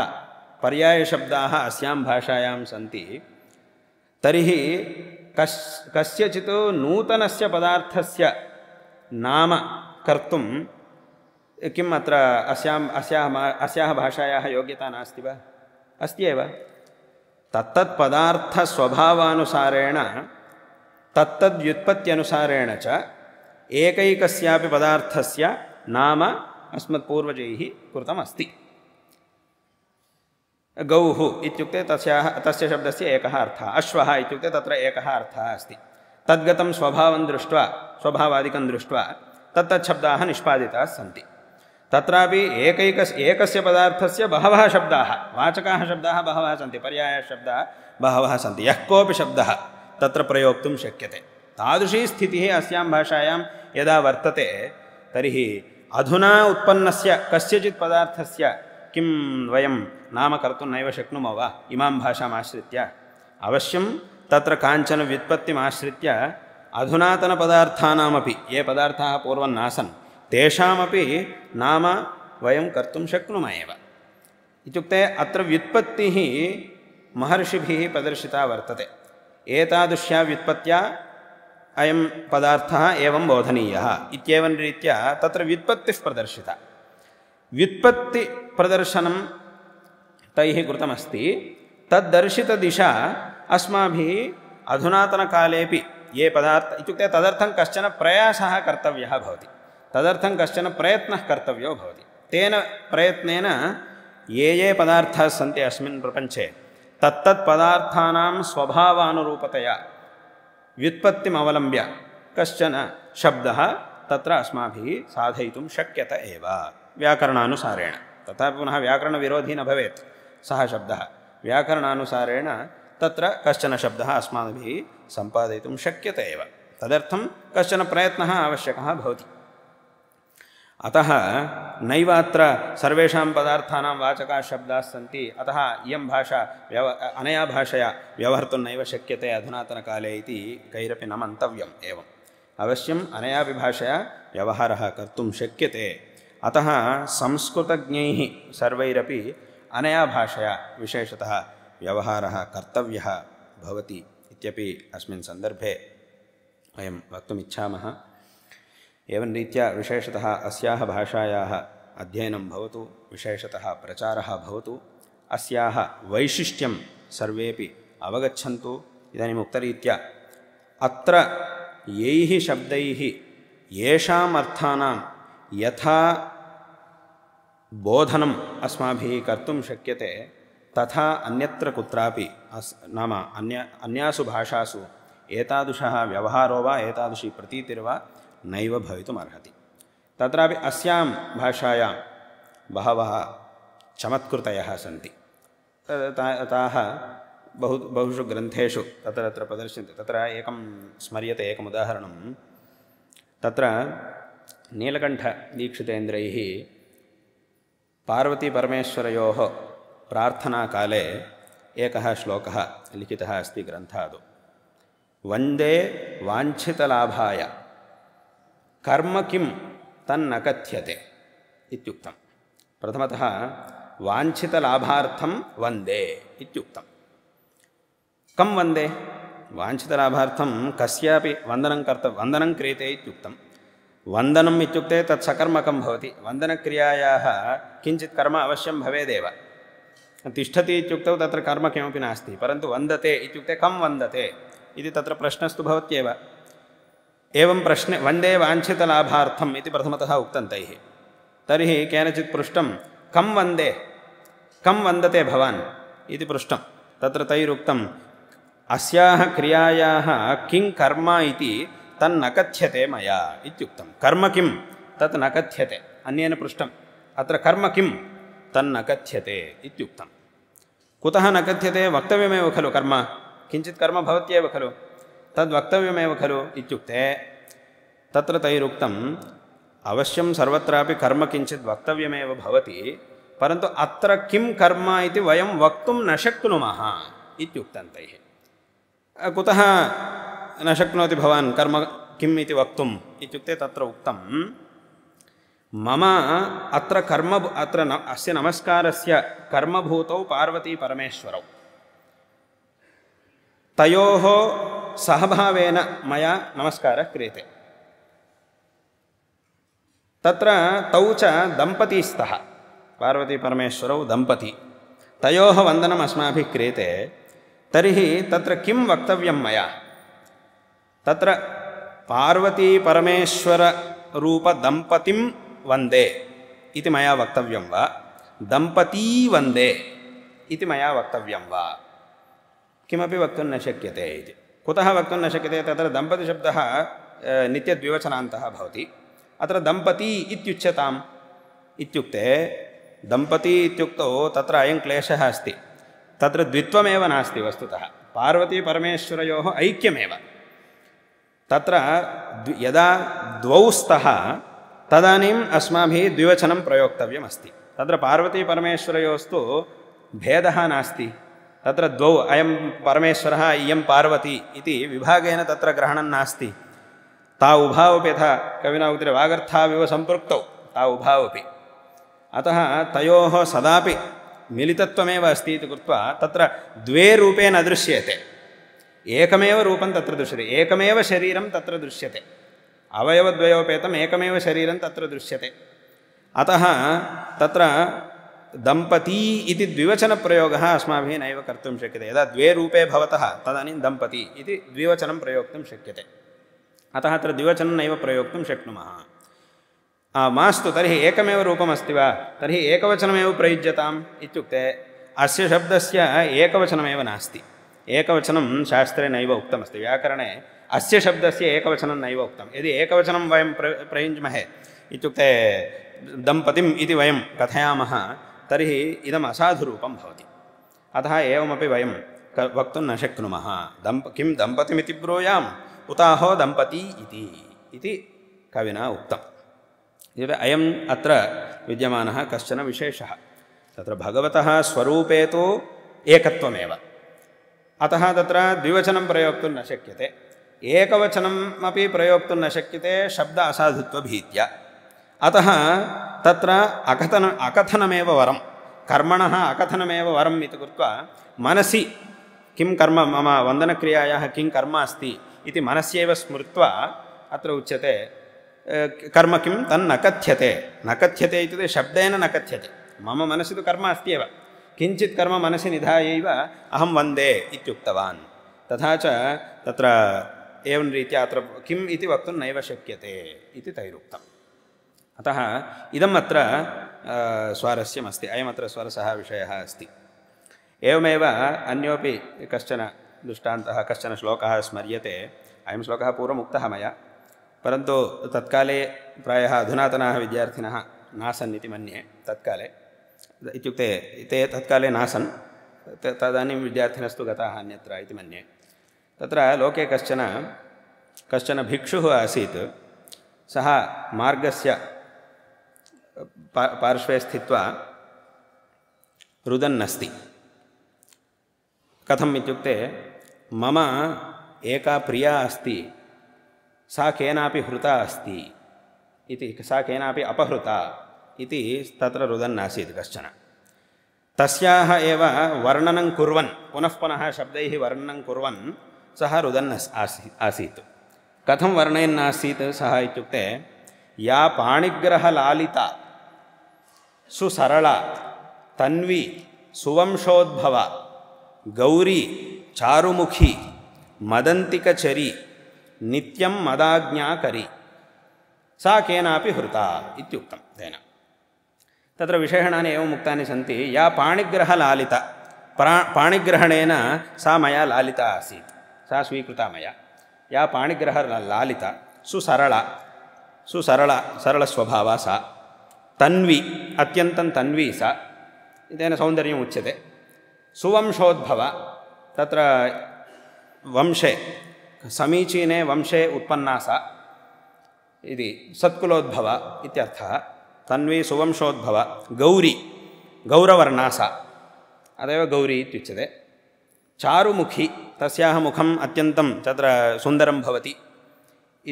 पर्यायशब्दाः अस्यां भाषायां सन्ति तर्हि कस् कस्यचित् नूतनस्य पदार्थस्य नाम कर्तुं किम् अत्र अस्याम् अस्याः अस्याः भाषायाः योग्यता नास्ति वा अस्ति एव तत्तत्पदार्थस्वभावानुसारेण तत्तद्व्युत्पत्त्यनुसारेण च एकैकस्यापि पदार्थस्य नाम अस्मत्पूर्वजैः कृतमस्ति गौः इत्युक्ते तस्याः तस्य शब्दस्य एकः अर्थः अश्वः इत्युक्ते तत्र एकः अर्थः अस्ति तद्गतं स्वभावं दृष्ट्वा स्वभावादिकं दृष्ट्वा तत्तच्छब्दाः निष्पादिताः सन्ति तत्रापि एकैकस् एकस्य पदार्थस्य बहवः शब्दाः वाचकाः शब्दाः बहवः सन्ति पर्यायशब्दाः बहवः सन्ति यः कोऽपि शब्दः तत्र प्रयोक्तुं शक्यते तादृशी स्थितिः अस्यां भाषायां यदा वर्तते तर्हि अधुना उत्पन्नस्य कस्यचित् पदार्थस्य किं वयं नाम कर्तुं नैव शक्नुमो वा इमां भाषामाश्रित्य अवश्यं तत्र काञ्चन व्युत्पत्तिमाश्रित्य अधुनातनपदार्थानामपि ये पदार्थाः पूर्वन्नासन् तेषामपि नाम वयं कर्तुं शक्नुमः एव इत्युक्ते अत्र व्युत्पत्तिः महर्षिभिः प्रदर्शिता वर्तते एतादृश्या व्युत्पत्त्या अयं पदार्थः एवं बोधनीयः इत्येवं रीत्या तत्र व्युत्पत्तिः प्रदर्शिता व्युत्पत्ति व्युत्पत्तिप्रदर्शनं तैः कृतमस्ति तद्दर्शितदिशा अस्माभिः अधुनातनकालेपि ये पदार्थ इत्युक्ते तदर्थं कश्चन प्रयासः कर्तव्यः भवति तदर्थं कश्चन प्रयत्नः कर्तव्यो भवति तेन प्रयत्नेन ये ये पदार्थाः सन्ति अस्मिन् प्रपञ्चे तत्तत्पदार्थानां स्वभावानुरूपतया व्युत्पत्तिमवलम्ब्य कश्चन शब्दः तत्र अस्माभिः साधयितुं शक्यत एव व्याकरणानुसारेण तथा पुनः व्याकरणविरोधी न भवेत् सः शब्दः व्याकरणानुसारेण तत्र कश्चन शब्दः अस्माभिः सम्पादयितुं शक्यते एव तदर्थं कश्चन प्रयत्नः आवश्यकः भवति अतः नैवात्र सर्वेषां पदार्थानां वाचकाः शब्दाः सन्ति अतः इयं भाषा व्यव अनया भाषया व्यवहर्तुं नैव शक्यते अधुनातनकाले इति कैरपि न मन्तव्यम् एवम् अवश्यम् अनयापि भाषया व्यवहारः कर्तुं शक्यते अतः संस्कृतज्ञैः सर्वैरपि अनया भाषया विशेषतः व्यवहारः कर्तव्यः भवति इत्यपि अस्मिन् सन्दर्भे वयं वक्तुम् इच्छामः एवं रीत्या विशेषतः अस्याः भाषायाः अध्ययनं भवतु विशेषतः प्रचारः भवतु अस्याः वैशिष्ट्यं सर्वेपि अवगच्छन्तु उक्तरीत्या अत्र यैः शब्दैः येषाम् अर्थानां यथा बोधनम अस्माभिः कर्तुं शक्यते तथा अन्यत्र कुत्रापि अस् नाम अन्य अन्यासु भाषासु एतादृशः व्यवहारो वा एतादृशी प्रतीतिर्वा नैव भवितुमर्हति तत्रापि अस्यां भाषायां बहवः चमत्कृतयः सन्ति ताः बहु बहुषु ग्रन्थेषु तत्र तत्र प्रदर्श्यन्ते तत्र एकं स्मर्यते एकम् तत्र नीलकण्ठदीक्षितेन्द्रैः पार्वतीपरमेश्वरयोः प्रार्थनाकाले एकः श्लोकः लिखितः अस्ति ग्रन्थादौ वन्दे वाञ्छितलाभाय कर्म किं तन्न कथ्यते इत्युक्तं प्रथमतः वाञ्छितलाभार्थं वन्दे इत्युक्तं कं वन्दे वाञ्छितलाभार्थं कस्यापि वन्दनं कर्त वन्दनं क्रियते इत्युक्तं वन्दनम् इत्युक्ते तत् सकर्मकं भवति वन्दनक्रियायाः किञ्चित् कर्म अवश्यं भवेदेव तिष्ठति इत्युक्तौ तत्र कर्म किमपि नास्ति परन्तु वन्दते इत्युक्ते कं वन्दते इति तत्र प्रश्नस्तु भवत्येव एवं प्रश्ने वन्दे वाञ्छितलाभार्थम् इति प्रथमतः उक्तं तैः तर्हि केनचित् पृष्टं कं वन्दे कं वन्दते भवान् इति पृष्टं तत्र तैरुक्तम् अस्याः क्रियायाः किं कर्म इति तन्न कथ्यते मया इत्युक्तं कर्म किं तत् न कथ्यते अन्येन पृष्टम् अत्र कर्म किं तन्न कथ्यते इत्युक्तं कुतः न कथ्यते वक्तव्यमेव खलु कर्म किञ्चित् कर्म भवत्येव खलु तद्वक्तव्यमेव खलु इत्युक्ते तत्र तैरुक्तम् अवश्यं सर्वत्रापि कर्म किञ्चित् वक्तव्यमेव भवति परन्तु अत्र किं कर्म इति वयं वक्तुं न शक्नुमः इत्युक्तं तैः कुतः न शक्नोति भवान् कर्म किम् इति वक्तुम् इत्युक्ते तत्र उक्तं मम अत्र कर्म अत्र न अस्य नमस्कारस्य कर्मभूतौ पार्वतीपरमेश्वरौ तयोः सहभावेन मया नमस्कारः क्रियते तत्र तौ च दम्पती स्तः पार्वतीपरमेश्वरौ दम्पती तयोः वन्दनम् अस्माभिः क्रियते तर्हि तत्र किं वक्तव्यं मया तत्र पार्वती परमेश्वर रूप दंपतिम वंदे इति मया वक्तव्यं वा दंपती वंदे इति मया वक्तव्यं वा किमपि वक्तुं न शक्यते इति कुतः वक्तुं न शक्यते तत्र दम्पतिशब्दः नित्यद्विवचनान्तः भवति अत्र दम्पती इत्युच्यताम् इत्युक्ते दम्पती इत्युक्तौ तत्र अयं क्लेशः अस्ति तत्र द्वित्वमेव नास्ति वस्तुतः पार्वतीपरमेश्वरयोः ऐक्यमेव तत्र यदा द्वौ स्तः तदानीम् अस्माभिः द्विवचनं प्रयोक्तव्यमस्ति तत्र पार्वतीपरमेश्वरयोस्तु भेदः नास्ति तत्र द्वौ अयं परमेश्वरः इयं पार्वती इति विभागेन तत्र ग्रहणं नास्ति ता उभावपि यथा कविना उक्तिरे वागर्थाविव सम्पृक्तौ ता उभावपि अतः तयोः सदापि मिलितत्वमेव अस्ति इति कृत्वा तत्र द्वे रूपे न दृश्येते एकमेव रूपं तत्र दृश्यते एकमेव शरीरं तत्र दृश्यते अवयवद्वयोपेतम् एकमेव शरीरं तत्र दृश्यते अतः तत्र दम्पती इति द्विवचनप्रयोगः अस्माभिः नैव कर्तुं शक्यते यदा द्वे रूपे भवतः तदानीं दम्पती इति द्विवचनं प्रयोक्तुं शक्यते अतः अत्र द्विवचनं नैव प्रयोक्तुं शक्नुमः मास्तु तर्हि एकमेव रूपमस्ति वा तर्हि एकवचनमेव प्रयुज्यताम् इत्युक्ते अस्य शब्दस्य एकवचनमेव नास्ति एकवचनं शास्त्रे नैव उक्तमस्ति व्याकरणे अस्य शब्दस्य एकवचनं नैव उक्तं यदि एकवचनं वयं प्र प्रयुञ्ज्महे इत्युक्ते दम्पतिम् इति वयं कथयामः तर्हि इदम् असाधुरूपं भवति अतः एवमपि वयं वक्तुं न शक्नुमः दम्प किं दम्पतिमिति ब्रूयाम् उताहो दम्पती इति इति कविना उक्तम् इत्युक्ते अयम् अत्र विद्यमानः कश्चन विशेषः तत्र भगवतः स्वरूपे तु एकत्वमेव अतः तत्र द्विवचनं प्रयोक्तुं न शक्यते एकवचनम् अपि प्रयोक्तुं न शक्यते शब्द असाधुत्वभीत्या अतः तत्र अकथन अकथनमेव वरं कर्मणः अकथनमेव वरम् इति कृत्वा मनसि किं कर्म मम वन्दनक्रियायाः किं कर्म अस्ति इति मनस्यैव स्मृत्वा अत्र उच्यते कर्म किं तन्न कथ्यते न कथ्यते इत्युक्ते शब्देन न कथ्यते मम मनसि तु कर्म अस्ति एव किञ्चित् कर्म मनसि निधायैव अहं वन्दे इत्युक्तवान् तथा च तत्र एवं रीत्या अत्र किम् इति वक्तुं नैव शक्यते इति तैरुक्तम् अतः इदम् अत्र स्वारस्यमस्ति अयमत्र स्वरसः विषयः अस्ति एवमेव अन्योपि कश्चन दृष्टान्तः कश्चन श्लोकः स्मर्यते अयं श्लोकः पूर्वम् उक्तः मया परन्तु तत्काले प्रायः अधुनातनाः विद्यार्थिनः नासन् इति मन्ये तत्काले इत्युक्ते ते तत्काले नासन् तदानीं विद्यार्थिनस्तु गताः अन्यत्र इति मन्ये तत्र लोके कश्चन कश्चन भिक्षुः आसीत् सः मार्गस्य पा पार्श्वे स्थित्वा रुदन्नस्ति कथम् इत्युक्ते मम एका प्रिया अस्ति सा केनापि हृता अस्ति इति सा केनापि अपहृता इति तत्र रुदन्नासीत् कश्चन तस्याः एव वर्णनं कुर्वन् पुनः पुनः शब्दैः वर्णनं कुर्वन् सः रुदन् आसीत् आसीत् कथं वर्णयन्नासीत् सः इत्युक्ते या पाणिग्रहलालिता सुसरला तन्वी सुवंशोद्भवा गौरी चारुमुखी मदन्तिकचरी नित्यं मदाज्ञाकरी सा केनापि हृता इत्युक्तं तेन ತತ್ರ ವಿಶೇಷಣಾನಿ ಏವಂ ಮುಕ್ತಾನಿ ಸಂತಿ ಯಾ ಪಾಣಿಗ್ರಹ ಲಾಲಿತ ಪ್ರಾ ಪಾಣಿಗ್ರಹಣೇನ ಸಾ ಮಯ ಲಾಲಿತ ಆಸೀತ್ ಸಾ ಸ್ವೀಕೃತ ಮಯ ಯಾ ಪಾಣಿಗ್ರಹ ಲಾಲಿತ ಸುಸರಳ ಸುಸರಳ ಸರಳ ಸ್ವಭಾವ ಸ ತನ್ವಿ ಅತ್ಯಂತಂ ತನ್ವಿ ಸಾ ಇದೇನ ಸೌಂದರ್ಯ ಉಚ್ಯತೆ ಸುವಂಶೋದ್ಭವ ತತ್ರ ವಂಶೆ ಸಮೀಚೀನೆ ವಂಶೆ ಸ ಇದು ಸತ್ಕುಲೋದ್ಭವ ಇತ್ಯರ್ಥ తన్వి సువంశోద్భవ గౌరీ గౌరవర్ణాస అదేవ గౌరీ ఇత్యుచ్యతే చారుముఖి తస్యాహ ముఖం అత్యంతం తత్ర సుందరం భవతి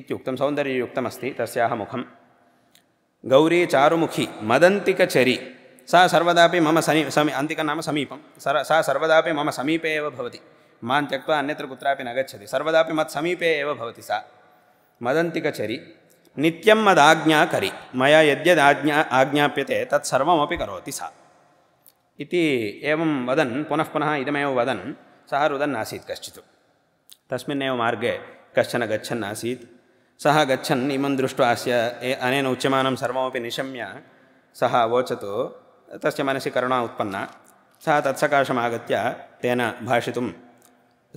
ఇత్యుక్తం సౌందర్యయుక్తమస్తి తస్యాహ ముఖం గౌరీ చారుముఖి మదంతికచరి సా సర్వదాపి మమ సమీ సమీ అంతిక నామ సమీపం సర సా సర్వదాపి మమ సమీపే ఏవ భవతి మాం త్యక్వా అన్యత్ర కుత్రాపి నగచ్చతి సర్వదాపి మత్ సమీపే ఏవ భవతి సా మదంతికచరి नित्यं मदाज्ञा करि मया यद्यद् आज्ञा आज्ञाप्यते तत्सर्वमपि करोति सा इति एवं वदन् पुनः पुनः इदमेव वदन् सः रुदन्नासीत् कश्चित् तस्मिन्नेव मार्गे कश्चन गच्छन् आसीत् सः गच्छन् इमं दृष्ट्वा अस्य अनेन उच्यमानं सर्वमपि निशम्य सः अवोचत् तस्य मनसि करुणा उत्पन्ना सः तत्सकाशमागत्य तेन भाषितुं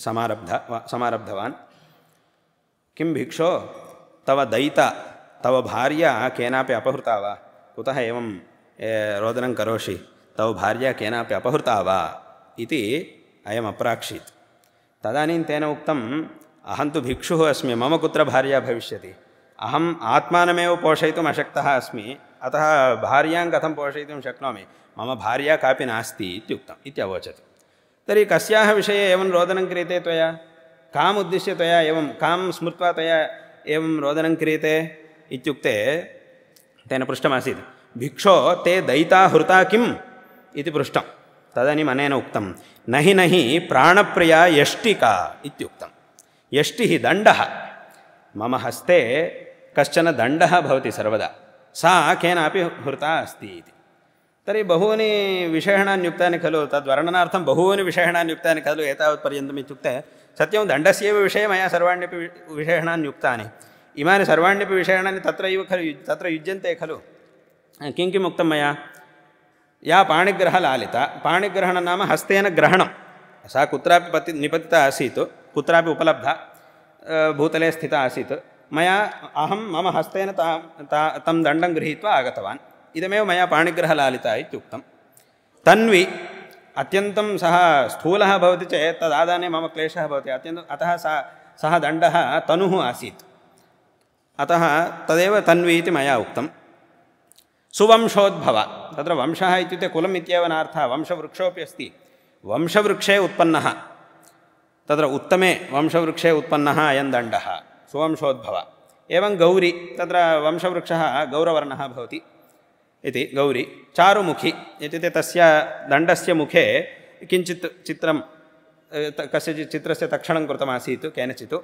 समारब्ध समारब्धवान् किं भिक्षो तव दयिता तव भार्या केनापि अपहृता वा कुतः एवं रोदनं करोषि तव भार्या केनापि अपहृता वा इति अयम् तदानीं तेन उक्तम् अहं तु भिक्षुः अस्मि मम कुत्र भार्या भविष्यति अहम् आत्मानमेव पोषयितुम् अशक्तः अस्मि अतः भार्यां कथं पोषयितुं शक्नोमि मम भार्या कापि नास्ति इत्युक्तम् इत्यवोचत् तर्हि कस्याः विषये एवं रोदनं क्रियते त्वया काम् उद्दिश्य त्वया एवं कां स्मृत्वा त्वया एवं रोदनं क्रियते इत्युक्ते तेन पृष्टमासीत् भिक्षो ते दयिता हृता किम् इति पृष्टं तदनीम् अनेन उक्तं न हि न हि प्राणप्रिया यष्टिका इत्युक्तं यष्टिः दण्डः मम हस्ते कश्चन दण्डः भवति सर्वदा सा केनापि हृता अस्ति इति तर्हि बहूनि विषयणानि युक्तानि खलु तद्वर्णनार्थं बहूनि विषयणानि युक्तानि खलु एतावत्पर्यन्तम् इत्युक्ते सत्यं दण्डस्यैव विषये मया सर्वाण्यपि विषयणानि युक्तानि इमानि सर्वाण्यपि विषयाणानि तत्रैव खलु तत्र युज्यन्ते खलु किं किमुक्तं मया या पाणिग्रहलालिता पाणिग्रहणं नाम हस्तेन ग्रहणं सा कुत्रापि पति निपतिता आसीत् कुत्रापि उपलब्धा भूतले स्थिता आसीत् मया अहं मम हस्तेन ता ता तं दण्डं गृहीत्वा आगतवान् इदमेव मया पाणिग्रहलालिता इत्युक्तं तन्वी अत्यन्तं सः स्थूलः भवति चेत् तदादाने मम क्लेशः भवति अत्यन्तम् अतः सा सः दण्डः तनुः आसीत् अतः तदेव तन्वी इति मया उक्तं सुवंशोद्भव तत्र वंशः इत्युक्ते कुलम् इत्येव नार्थः वंशवृक्षोपि अस्ति वंशवृक्षे उत्पन्नः तत्र उत्तमे वंशवृक्षे उत्पन्नः अयं दण्डः सुवंशोद्भव एवं गौरी तत्र वंशवृक्षः गौरवर्णः भवति इति गौरी चारुमुखी इत्युक्ते तस्य दण्डस्य मुखे किञ्चित् चित्रं कस्यचित् चित्रस्य तक्षणं कृतमासीत् केनचित्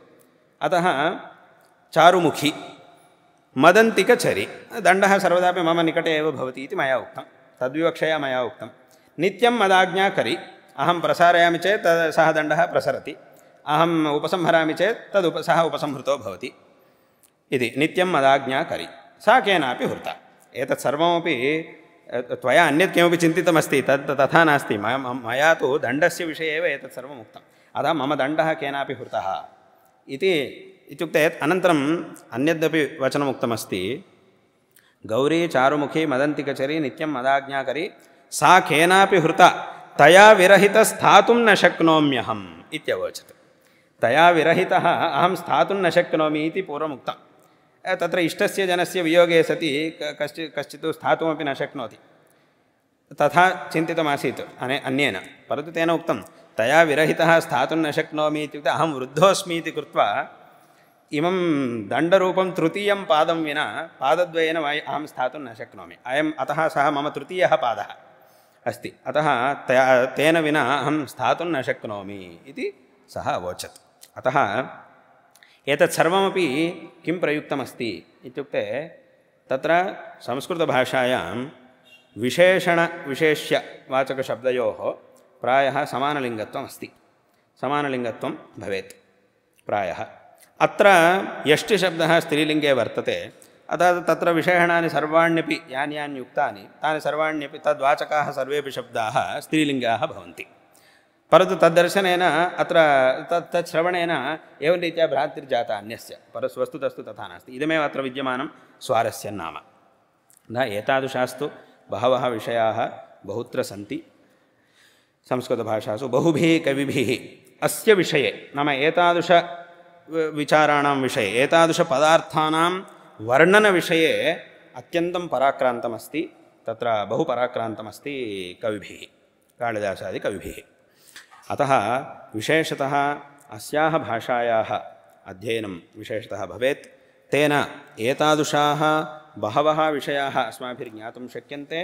अतः चारुमुखी मदन्तिकचरी दंड सर्वदापि मम निकटे एव भवति इति मया उक्तं तद्विवक्षया मया उक्तं नित्यं मदाज्ञा करि अहं प्रसारयामि चेत् तद् सः दण्डः प्रसरति अहम् उपसंहरामि चेत् तदुप सः उपसंहृतो भवति इति नित्यं मदाज्ञा सा केनापि हृता एतत् सर्वमपि त्वया अन्यत् किमपि चिन्तितमस्ति तत् तथा नास्ति मया तु दण्डस्य विषये एव एतत् सर्वम् उक्तम् अतः मम दण्डः केनापि हृतः इति इत्युक्ते अनन्तरम् अन्यदपि वचनमुक्तमस्ति गौरी चारुमुखी मदन्तिकचरी नित्यं मदाज्ञाकरी सा केनापि हृता तया विरहितः स्थातुं न शक्नोम्यहम् इत्यवोचत् तया विरहितः अहं स्थातुं न शक्नोमि इति पूर्वमुक्तं तत्र इष्टस्य जनस्य वियोगे सति कश्चित् कश्चित् स्थातुमपि न शक्नोति तथा चिन्तितमासीत् अने अन्येन परन्तु तेन उक्तं तया विरहितः स्थातुं न शक्नोमि इत्युक्ते अहं वृद्धोऽस्मि इति कृत्वा इमं दण्डरूपं तृतीयं पादं विना पादद्वयेन अहं स्थातुं न शक्नोमि अयम् अतः सः मम तृतीयः पादः अस्ति अतः तेन विना अहं स्थातुं न शक्नोमि इति सः अवोचत् अतः एतत् सर्वमपि किं प्रयुक्तमस्ति इत्युक्ते तत्र संस्कृतभाषायां विशेषणविशेष्यवाचकशब्दयोः प्रायः समानलिङ्गत्वमस्ति समानलिङ्गत्वं भवेत् प्रायः अत्र यष्टिशब्दः स्त्रीलिङ्गे वर्तते अतः तत्र विशेषणानि सर्वाण्यपि यानि यानि युक्तानि तानि सर्वाण्यपि तद्वाचकाः सर्वेपि शब्दाः स्त्रीलिङ्गाः भवन्ति परन्तु तद्दर्शनेन अत्र तत् तच्छ्रवणेन एवं रीत्या भ्रातृर्जाता अन्यस्य परस्तु तथा नास्ति इदमेव अत्र विद्यमानं स्वारस्यन्नाम न एतादृशास्तु बहवः विषयाः बहुत्र सन्ति संस्कृतभाषासु बहुभिः कविभिः अस्य विषये नाम एतादृश विचाराणां विषये एतादृशपदार्थानां वर्णनविषये अत्यन्तं पराक्रान्तमस्ति तत्र बहु पराक्रान्तमस्ति कविभिः कालिदासादिकविभिः अतः विशेषतः अस्याः भाषायाः अध्ययनं विशेषतः भवेत् तेन एतादृशाः बहवः विषयाः अस्माभिर्ज्ञातुं शक्यन्ते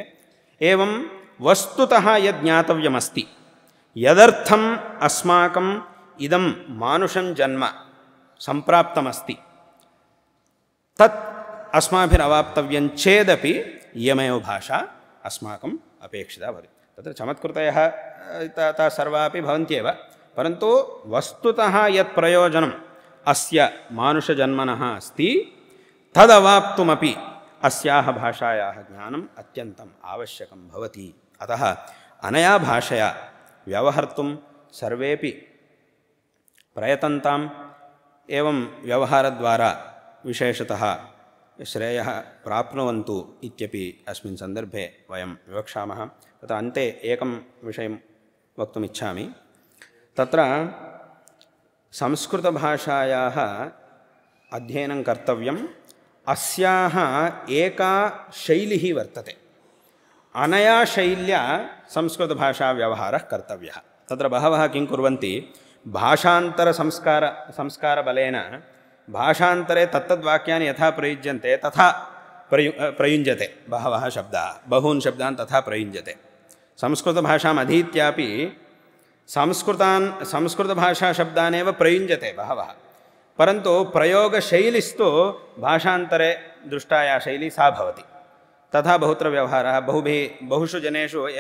एवं वस्तुतः यज्ज्ञातव्यमस्ति यदर्थम् अस्माकम् इदं मानुषं जन्म सम्प्राप्तमस्ति तत् अस्माभिरवाप्तव्यञ्चेदपि इयमेव भाषा अस्माकम् अपेक्षिता भवति तत्र चमत्कृतयः ता सर्वा अपि भवन्त्येव परन्तु वस्तुतः यत् प्रयोजनम् अस्य मानुषजन्मनः अस्ति तदवाप्तुमपि अस्याः भाषायाः ज्ञानम् अत्यन्तम् आवश्यकं भवति अतः अनया भाषया व्यवहर्तुं सर्वेपि प्रयतन्तां एवं व्यवहारद्वारा विशेषतः श्रेयः प्राप्नुवन्तु इत्यपि अस्मिन् सन्दर्भे वयं विवक्षामः तत्र अन्ते एकं विषयं वक्तुमिच्छामि तत्र संस्कृतभाषायाः अध्ययनं कर्तव्यम् अस्याः एका शैली वर्तते अनया शैल्या संस्कृतभाषाव्यवहारः कर्तव्यः तत्र बहवः किं कुर्वन्ति संस्कार संस्कारबलेन भाषान्तरे तत्वाक्या यहाँ प्रयुज्य तथा प्रयु प्रयुंजते बहव शब्द बहून शब्द तथा प्रयुञ्जते संस्कृता संस्कृत भाषा शब्द प्रयुञ्जते बहव परन्तु प्रयोगशैलिस्तु भाषान्तरे दृष्टा या शैली सा तथा बहुत्र व्यवहार बहु बहुषु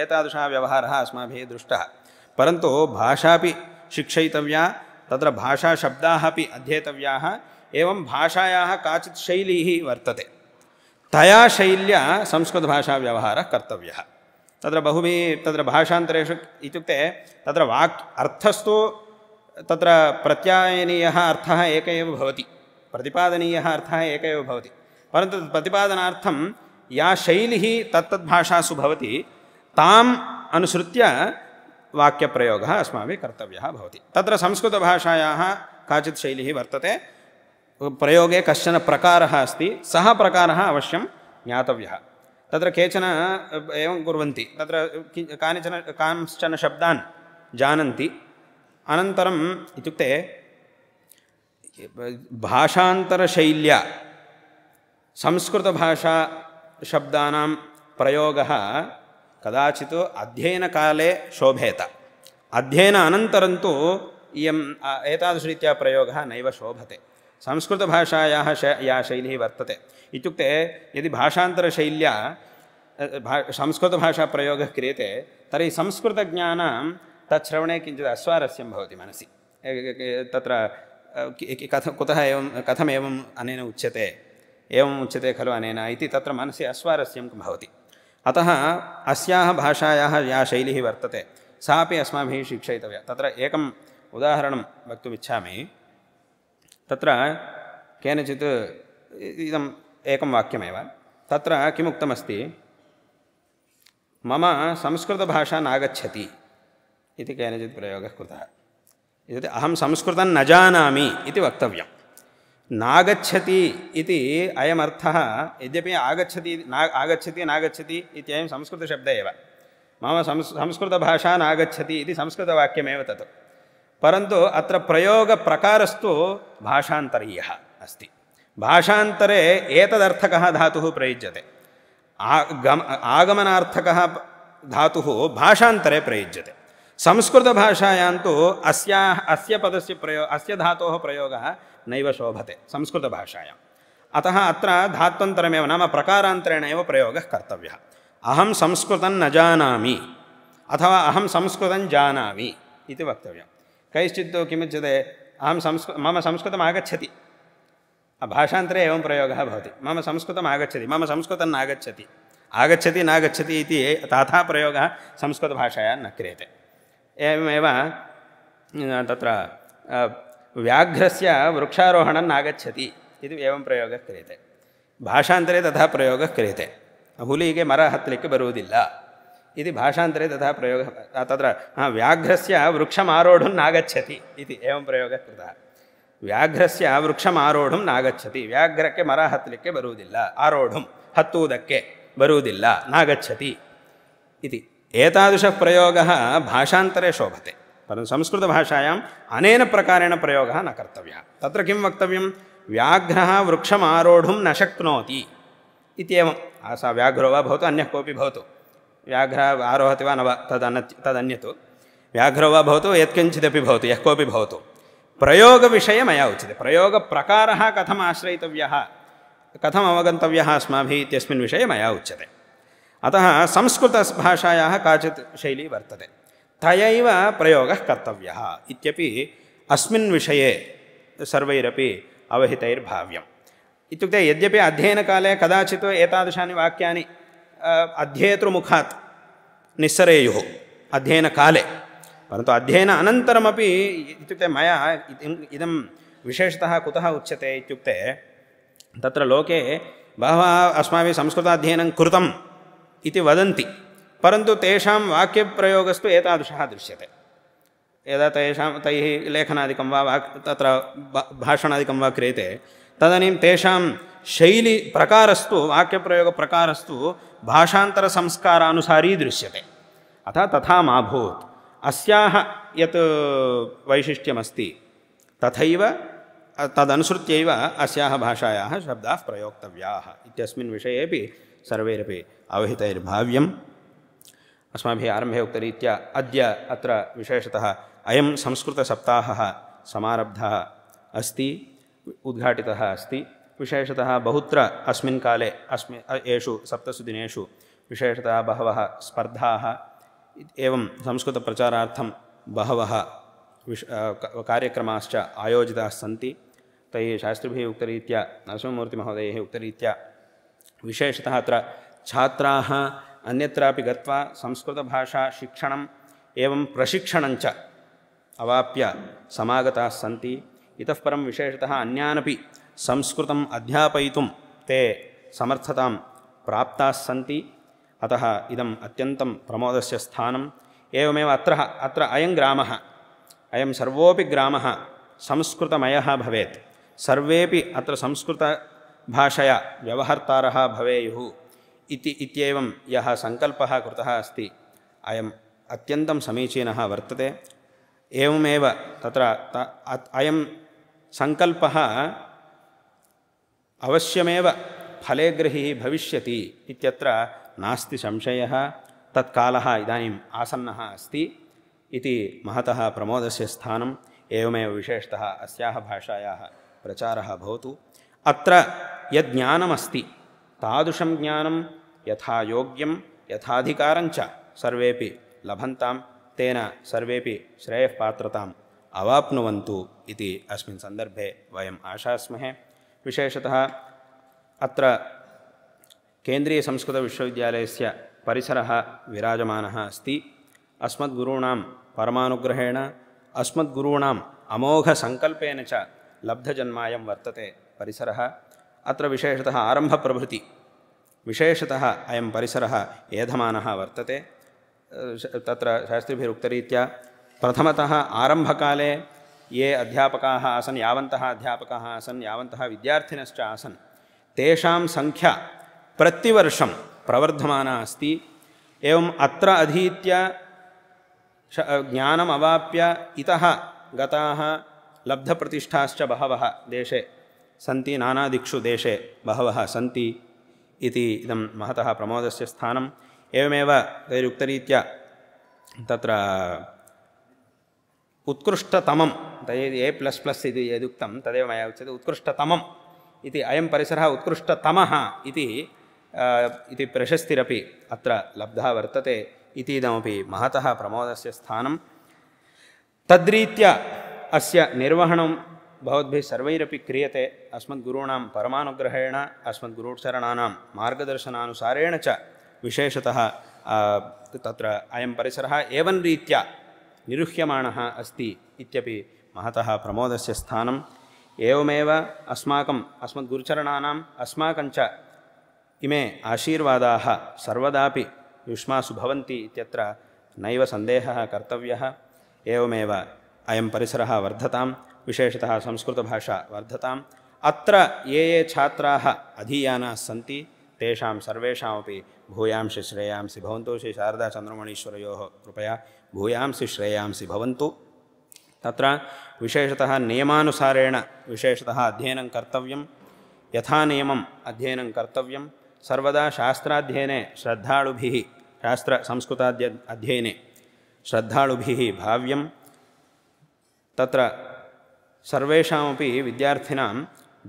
एक व्यवहार अस्म दृष्ट परंतु भाषा भी शिक्षितव्या तत्र भाषाशब्दाः अपि अध्येतव्याः एवं भाषायाः काचित् शैलीः वर्तते तया शैल्या संस्कृतभाषाव्यवहारः कर्तव्यः तत्र बहुभिः तत्र भाषान्तरेषु इत्युक्ते तत्र वाक् अर्थस्तु तत्र प्रत्यायनीयः अर्थः एक एव भवति प्रतिपादनीयः अर्थः एक एव भवति परन्तु प्रतिपादनार्थं या शैली तत्तद्भाषासु भवति ताम् अनुसृत्य वाक्यप्रयोगः अस्माभिः कर्तव्यः भवति तत्र संस्कृतभाषायाः काचित् शैली वर्तते प्रयोगे कश्चन प्रकार अस्ति सह प्रकार अवश्य ज्ञातव्यः तत्र केचन एवं कुर्वन्ति तत्र कानिचन कांश्चन शब्दान् जानन्ति अनन्तरम् इत्युक्ते भाषान्तरशैल्या संस्कृतभाषाशब्दानां प्रयोगः कदाचित् अध्ययनकाले शोभेत अध्ययन अनन्तरं तु इयम् एतादृशरीत्या प्रयोगः नैव शोभते संस्कृतभाषायाः शै या शैली वर्तते इत्युक्ते यदि भाषान्तरशैल्या भा संस्कृतभाषाप्रयोगः क्रियते तर्हि संस्कृतज्ञानां तच्छ्रवणे किञ्चित् अस्वारस्यं भवति मनसि तत्र कथ कुतः एवं कथमेवम् अनेन उच्यते एवम् उच्यते खलु अनेन इति तत्र मनसि अस्वारस्यं भवति अतः अस्याः भाषायाः या शैली वर्तते सा अपि अस्माभिः शिक्षयितव्या तत्र एकम् उदाहरणं वक्तुमिच्छामि तत्र केनचित् इदम् एकं वाक्यमेव तत्र किमुक्तमस्ति मम संस्कृतभाषा नागच्छति इति केनचित् प्रयोगः कृतः इत्युक्ते अहं संस्कृतं न जानामि इति वक्तव्यम् नागच्छति इति अयमर्थः यद्यपि आगच्छति ना आगच्छति नागच्छति इत्ययं संस्कृतशब्द एव मम संस् संस्कृतभाषा नागच्छति इति संस्कृतवाक्यमेव तत् परन्तु अत्र प्रयोगप्रकारस्तु भाषान्तरीयः अस्ति भाषान्तरे एतदर्थकः धा प्रयुज्य आगम आगमनार्थकः धातुः भाषान्तरे प्रयुज्यते संस्कृतभाषायां तु अस्याः अस्य पदस्य प्रयो अस्य धातोः प्रयोगः नैव शोभते संस्कृतभाषायाम् अतः अत्र धात्वन्तरमेव नाम प्रकारान्तरेण एव प्रयोगः कर्तव्यः अहं संस्कृतं न जानामि अथवा अहं संस्कृतं जानामि इति वक्तव्यं कैश्चित् किमुच्यते अहं संस्कृ मम संस्कृतमागच्छति भाषान्तरे एवं प्रयोगः भवति मम संस्कृतम् आगच्छति मम संस्कृतं नागच्छति आगच्छति नागच्छति इति तथा प्रयोगः संस्कृतभाषायां न क्रियते एवमेव तत्र ವ್ಯಾಘ್ರಸ್ಯ ವೃಕ್ಷಾರೋಹಣನ್ ಆಗಚ್ಚತಿ ಇದು ಏವಂ ಪ್ರಯೋಗ ಕ್ರಿಯತೆ ಭಾಷಾಂತರೇ ತಥಾ ಪ್ರಯೋಗ ಕ್ರಿಯತೆ ಹುಲಿಗೆ ಮರ ಹತ್ತಲಿಕ್ಕೆ ಬರುವುದಿಲ್ಲ ಇದು ಭಾಷಾಂತರೇ ತಥಾ ಪ್ರಯೋಗ ತತ್ರ ವ್ಯಾಘ್ರಸ್ಯ ವೃಕ್ಷಮಾರೋಢುಂ ನಾಗಚ್ಚತಿ ಇದು ಏವಂ ಪ್ರಯೋಗ ಕೃತ ವ್ಯಾಘ್ರಸ್ಯ ವೃಕ್ಷಮಾರೋಢುಂ ನಾಗಚ್ಚತಿ ವ್ಯಾಘ್ರಕ್ಕೆ ಮರ ಹತ್ತಲಿಕ್ಕೆ ಬರುವುದಿಲ್ಲ ಆರೋಢುಂ ಹತ್ತುವುದಕ್ಕೆ ಬರುವುದಿಲ್ಲ ನಾಗಚ್ಚತಿ ಇತಿ ಏತಾದೃಶ ಪ್ರಯೋಗ ಭಾಷಾಂತರೇ ಶೋಭತೆ परन्तु संस्कृतभाषायाम् अनेन प्रकारेण प्रयोगः न कर्तव्यः तत्र किं वक्तव्यं व्याघ्रः वृक्षम् आरोढुं न शक्नोति इत्येवं सा व्याघ्रो वा भवतु अन्यः कोऽपि भवतु व्याघ्रः आरोहति वा न वा तदन तो व्याघ्रो वा भवतु यत्किञ्चिदपि भवतु यः कोऽपि भवतु प्रयोगविषये मया उच्यते प्रयोगप्रकारः कथम् आश्रयितव्यः कथम् अवगन्तव्यः अस्माभिः इत्यस्मिन् विषये मया उच्यते अतः संस्कृतभाषायाः काचित् शैली वर्तते तयैव प्रयोग कर्तव्य इत्यपि अस्मिन् विषये सर्वैरपि अवहितैर्भाव्यम् इत्युक्ते यद्यपि अध्ययनकाले कदाचित् एतादृशानि वाक्यानि अध्येतृमुखात् निस्सरेयुः अध्ययनकाले परन्तु अध्ययन अनन्तरमपि इत्युक्ते मया विशेषतः कुतः उच्यते इत्युक्ते तत्र लोके बहवः अस्माभिः संस्कृताध्ययनं कृतम् इति वदन्ति परंतु तेषां प्रयोगस्तु एतादृशः दृश्यते यदा तेषां तैः लेखनादिकं वा वाक् तत्र भाषणादिकं वा क्रियते तदानीं तेषां शैली प्रकारस्तु वाक्यप्रयोगप्रकारस्तु भाषान्तरसंस्कारानुसारी दृश्यते अतः तथा मा भूत् अस्याः यत् वैशिष्ट्यमस्ति तथैव तदनुसृत्यैव अस्याः भाषायाः शब्दाः प्रयोक्तव्याः इत्यस्मिन् विषयेपि सर्वैरपि अवहितैर्भाव्यं अस्माभिः आरंभे उक्तरीत्या अद अशेषतः अय संस्कृत सप्ताह सरब्ध अस्त उद्घाटि अस्त विशेषतः बहुत्र अस्मिन् काले अस्मिन् सप्तसु दिनेषु विशेषतः बहवः स्पर्धाः एवं संस्कृतप्रचारार्थं बहवः विश् कार्यक्रमाश्च आयोजिताः सन्ति तैः शास्त्रिभिः उक्तरीत्या नरसिंहमूर्तिमहोदयैः उक्तरीत्या विशेषतः अत्र छात्राः अन्यत्रापि गत्वा संस्कृतभाषा शिक्षणम् एवं प्रशिक्षणञ्च अवाप्य समागतास्सन्ति इतः परं विशेषतः अन्यानपि संस्कृतम् अध्यापयितुं ते समर्थतां प्राप्तास्सन्ति अतः इदम् अत्यन्तं प्रमोदस्य स्थानम् एवमेव अत्र अत्र अयं ग्रामः अयं सर्वोऽपि ग्रामः संस्कृतमयः भवेत् सर्वेपि अत्र संस्कृतभाषया व्यवहर्तारः भवेयुः इति इत्येवं यः सङ्कल्पः कृतः अस्ति अयम् अत्यन्तं समीचीनः वर्तते एवमेव तत्र अयं सङ्कल्पः अवश्यमेव फलेग्रहिः भविष्यति इत्यत्र नास्ति संशयः तत्कालः इदानीम् आसन्नः अस्ति इति महतः प्रमोदस्य स्थानम् एवमेव विशेषतः अस्याः भाषायाः प्रचारः भवतु अत्र यज्ज्ञानमस्ति तादृशं ज्ञानं यथा योग्यं यथाधिकारञ्च सर्वेपि लभन्तां तेन सर्वेपि श्रेयःपात्रताम् अवाप्नुवन्तु इति अस्मिन् सन्दर्भे वयम् आशास्महे विशेषतः अत्र केन्द्रीयसंस्कृतविश्वविद्यालयस्य परिसरः विराजमानः अस्ति अस्मद्गुरूणां परमानुग्रहेण अस्मद्गुरूणाम् अमोघसङ्कल्पेन च लब्धजन्मायं वर्तते परिसरः अत्र विशेषतः आरम्भप्रभृति विशेषतः अयं परिसरः एधमानः वर्तते तत्र शास्त्रिभिरुक्तरीत्या प्रथमतः आरम्भकाले ये अध्यापकाः आसन् यावन्तः अध्यापकाः आसन् यावन्तः विद्यार्थिनश्च आसन् तेषां सङ्ख्या प्रतिवर्षं प्रवर्धमाना अस्ति एवम् अत्र अधीत्य ज्ञानम् अवाप्य इतः गताः लब्धप्रतिष्ठाश्च बहवः देशे सन्ति नानादिक्षु देशे बहवः सन्ति इति इदं महतः प्रमोदस्य स्थानम् एवमेव तैरुक्तरीत्या तत्र उत्कृष्टतमं तद् ए प्लस् प्लस् इति यदुक्तं तदेव मया उच्यते उत्कृष्टतमम् इति अयं परिसरः उत्कृष्टतमः इति इति प्रशस्तिरपि अत्र लब्धा वर्तते इति इदमपि महतः प्रमोदस्य स्थानं तद्रीत्या अस्य निर्वहणं भवद्भिः सर्वैरपि क्रियते अस्मद्गुरूणां परमानुग्रहेण अस्मद्गुरुचरणानां मार्गदर्शनानुसारेण च विशेषतः तत्र अयं परिसरः एवं रीत्या निरुह्यमाणः अस्ति इत्यपि महतः प्रमोदस्य स्थानम् एवमेव अस्माकम् अस्मद्गुरुचरणानाम् अस्माकं च इमे आशीर्वादाः सर्वदापि युष्मासु भवन्ति इत्यत्र नैव सन्देहः कर्तव्यः एवमेव अयं परिसरः वर्धताम् विशेषतः संस्कृतभाषा वर्धताम् अत्र ये ये छात्राः अधीयानाः सन्ति तेषां सर्वेषामपि भूयांसि श्रेयांसि भवन्तु श्री शारदाचन्द्रमणीश्वरयोः कृपया भूयांसि श्रेयांसि भवन्तु तत्र विशेषतः नियमानुसारेण विशेषतः अध्ययनं कर्तव्यं यथा नियमम् अध्ययनं कर्तव्यं सर्वदा शास्त्राध्ययने श्रद्धालुभिः शास्त्रसंस्कृताध्य अध्ययने श्रद्धालुभिः भाव्यं तत्र सर्वेषामपि विद्यार्थिनां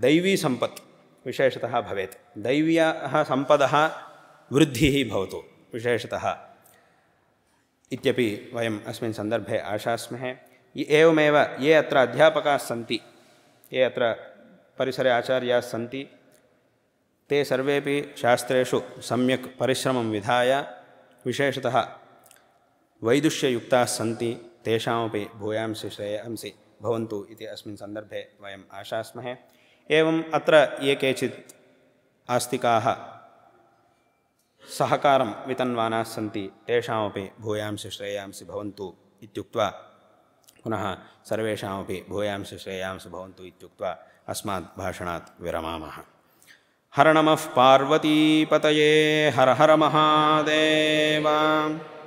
दैवीसम्पत् विशेषतः भवेत् दैव्याः सम्पदः वृद्धिः भवतु विशेषतः इत्यपि वयम् अस्मिन् सन्दर्भे आशास्महे एवमेव ये अत्र अध्यापकाः सन्ति ये अत्र परिसरे आचार्याः सन्ति ते सर्वेपि शास्त्रेषु सम्यक् परिश्रमं विधाय विशेषतः वैदुष्ययुक्ताः सन्ति तेषामपि भूयांसि श्रेयांसि भवन्तु इति अस्मिन् सन्दर्भे वयम् आशास्महे एवम् अत्र ये केचित् आस्तिकाः सहकारं वितन्वानाः सन्ति तेषामपि भूयांसि श्रेयांसि भवन्तु इत्युक्त्वा पुनः सर्वेषामपि भूयांसि श्रेयांसि भवन्तु इत्युक्त्वा अस्मात् भाषणात् विरमामः हर नमः पार्वतीपतये हर हर महादेवा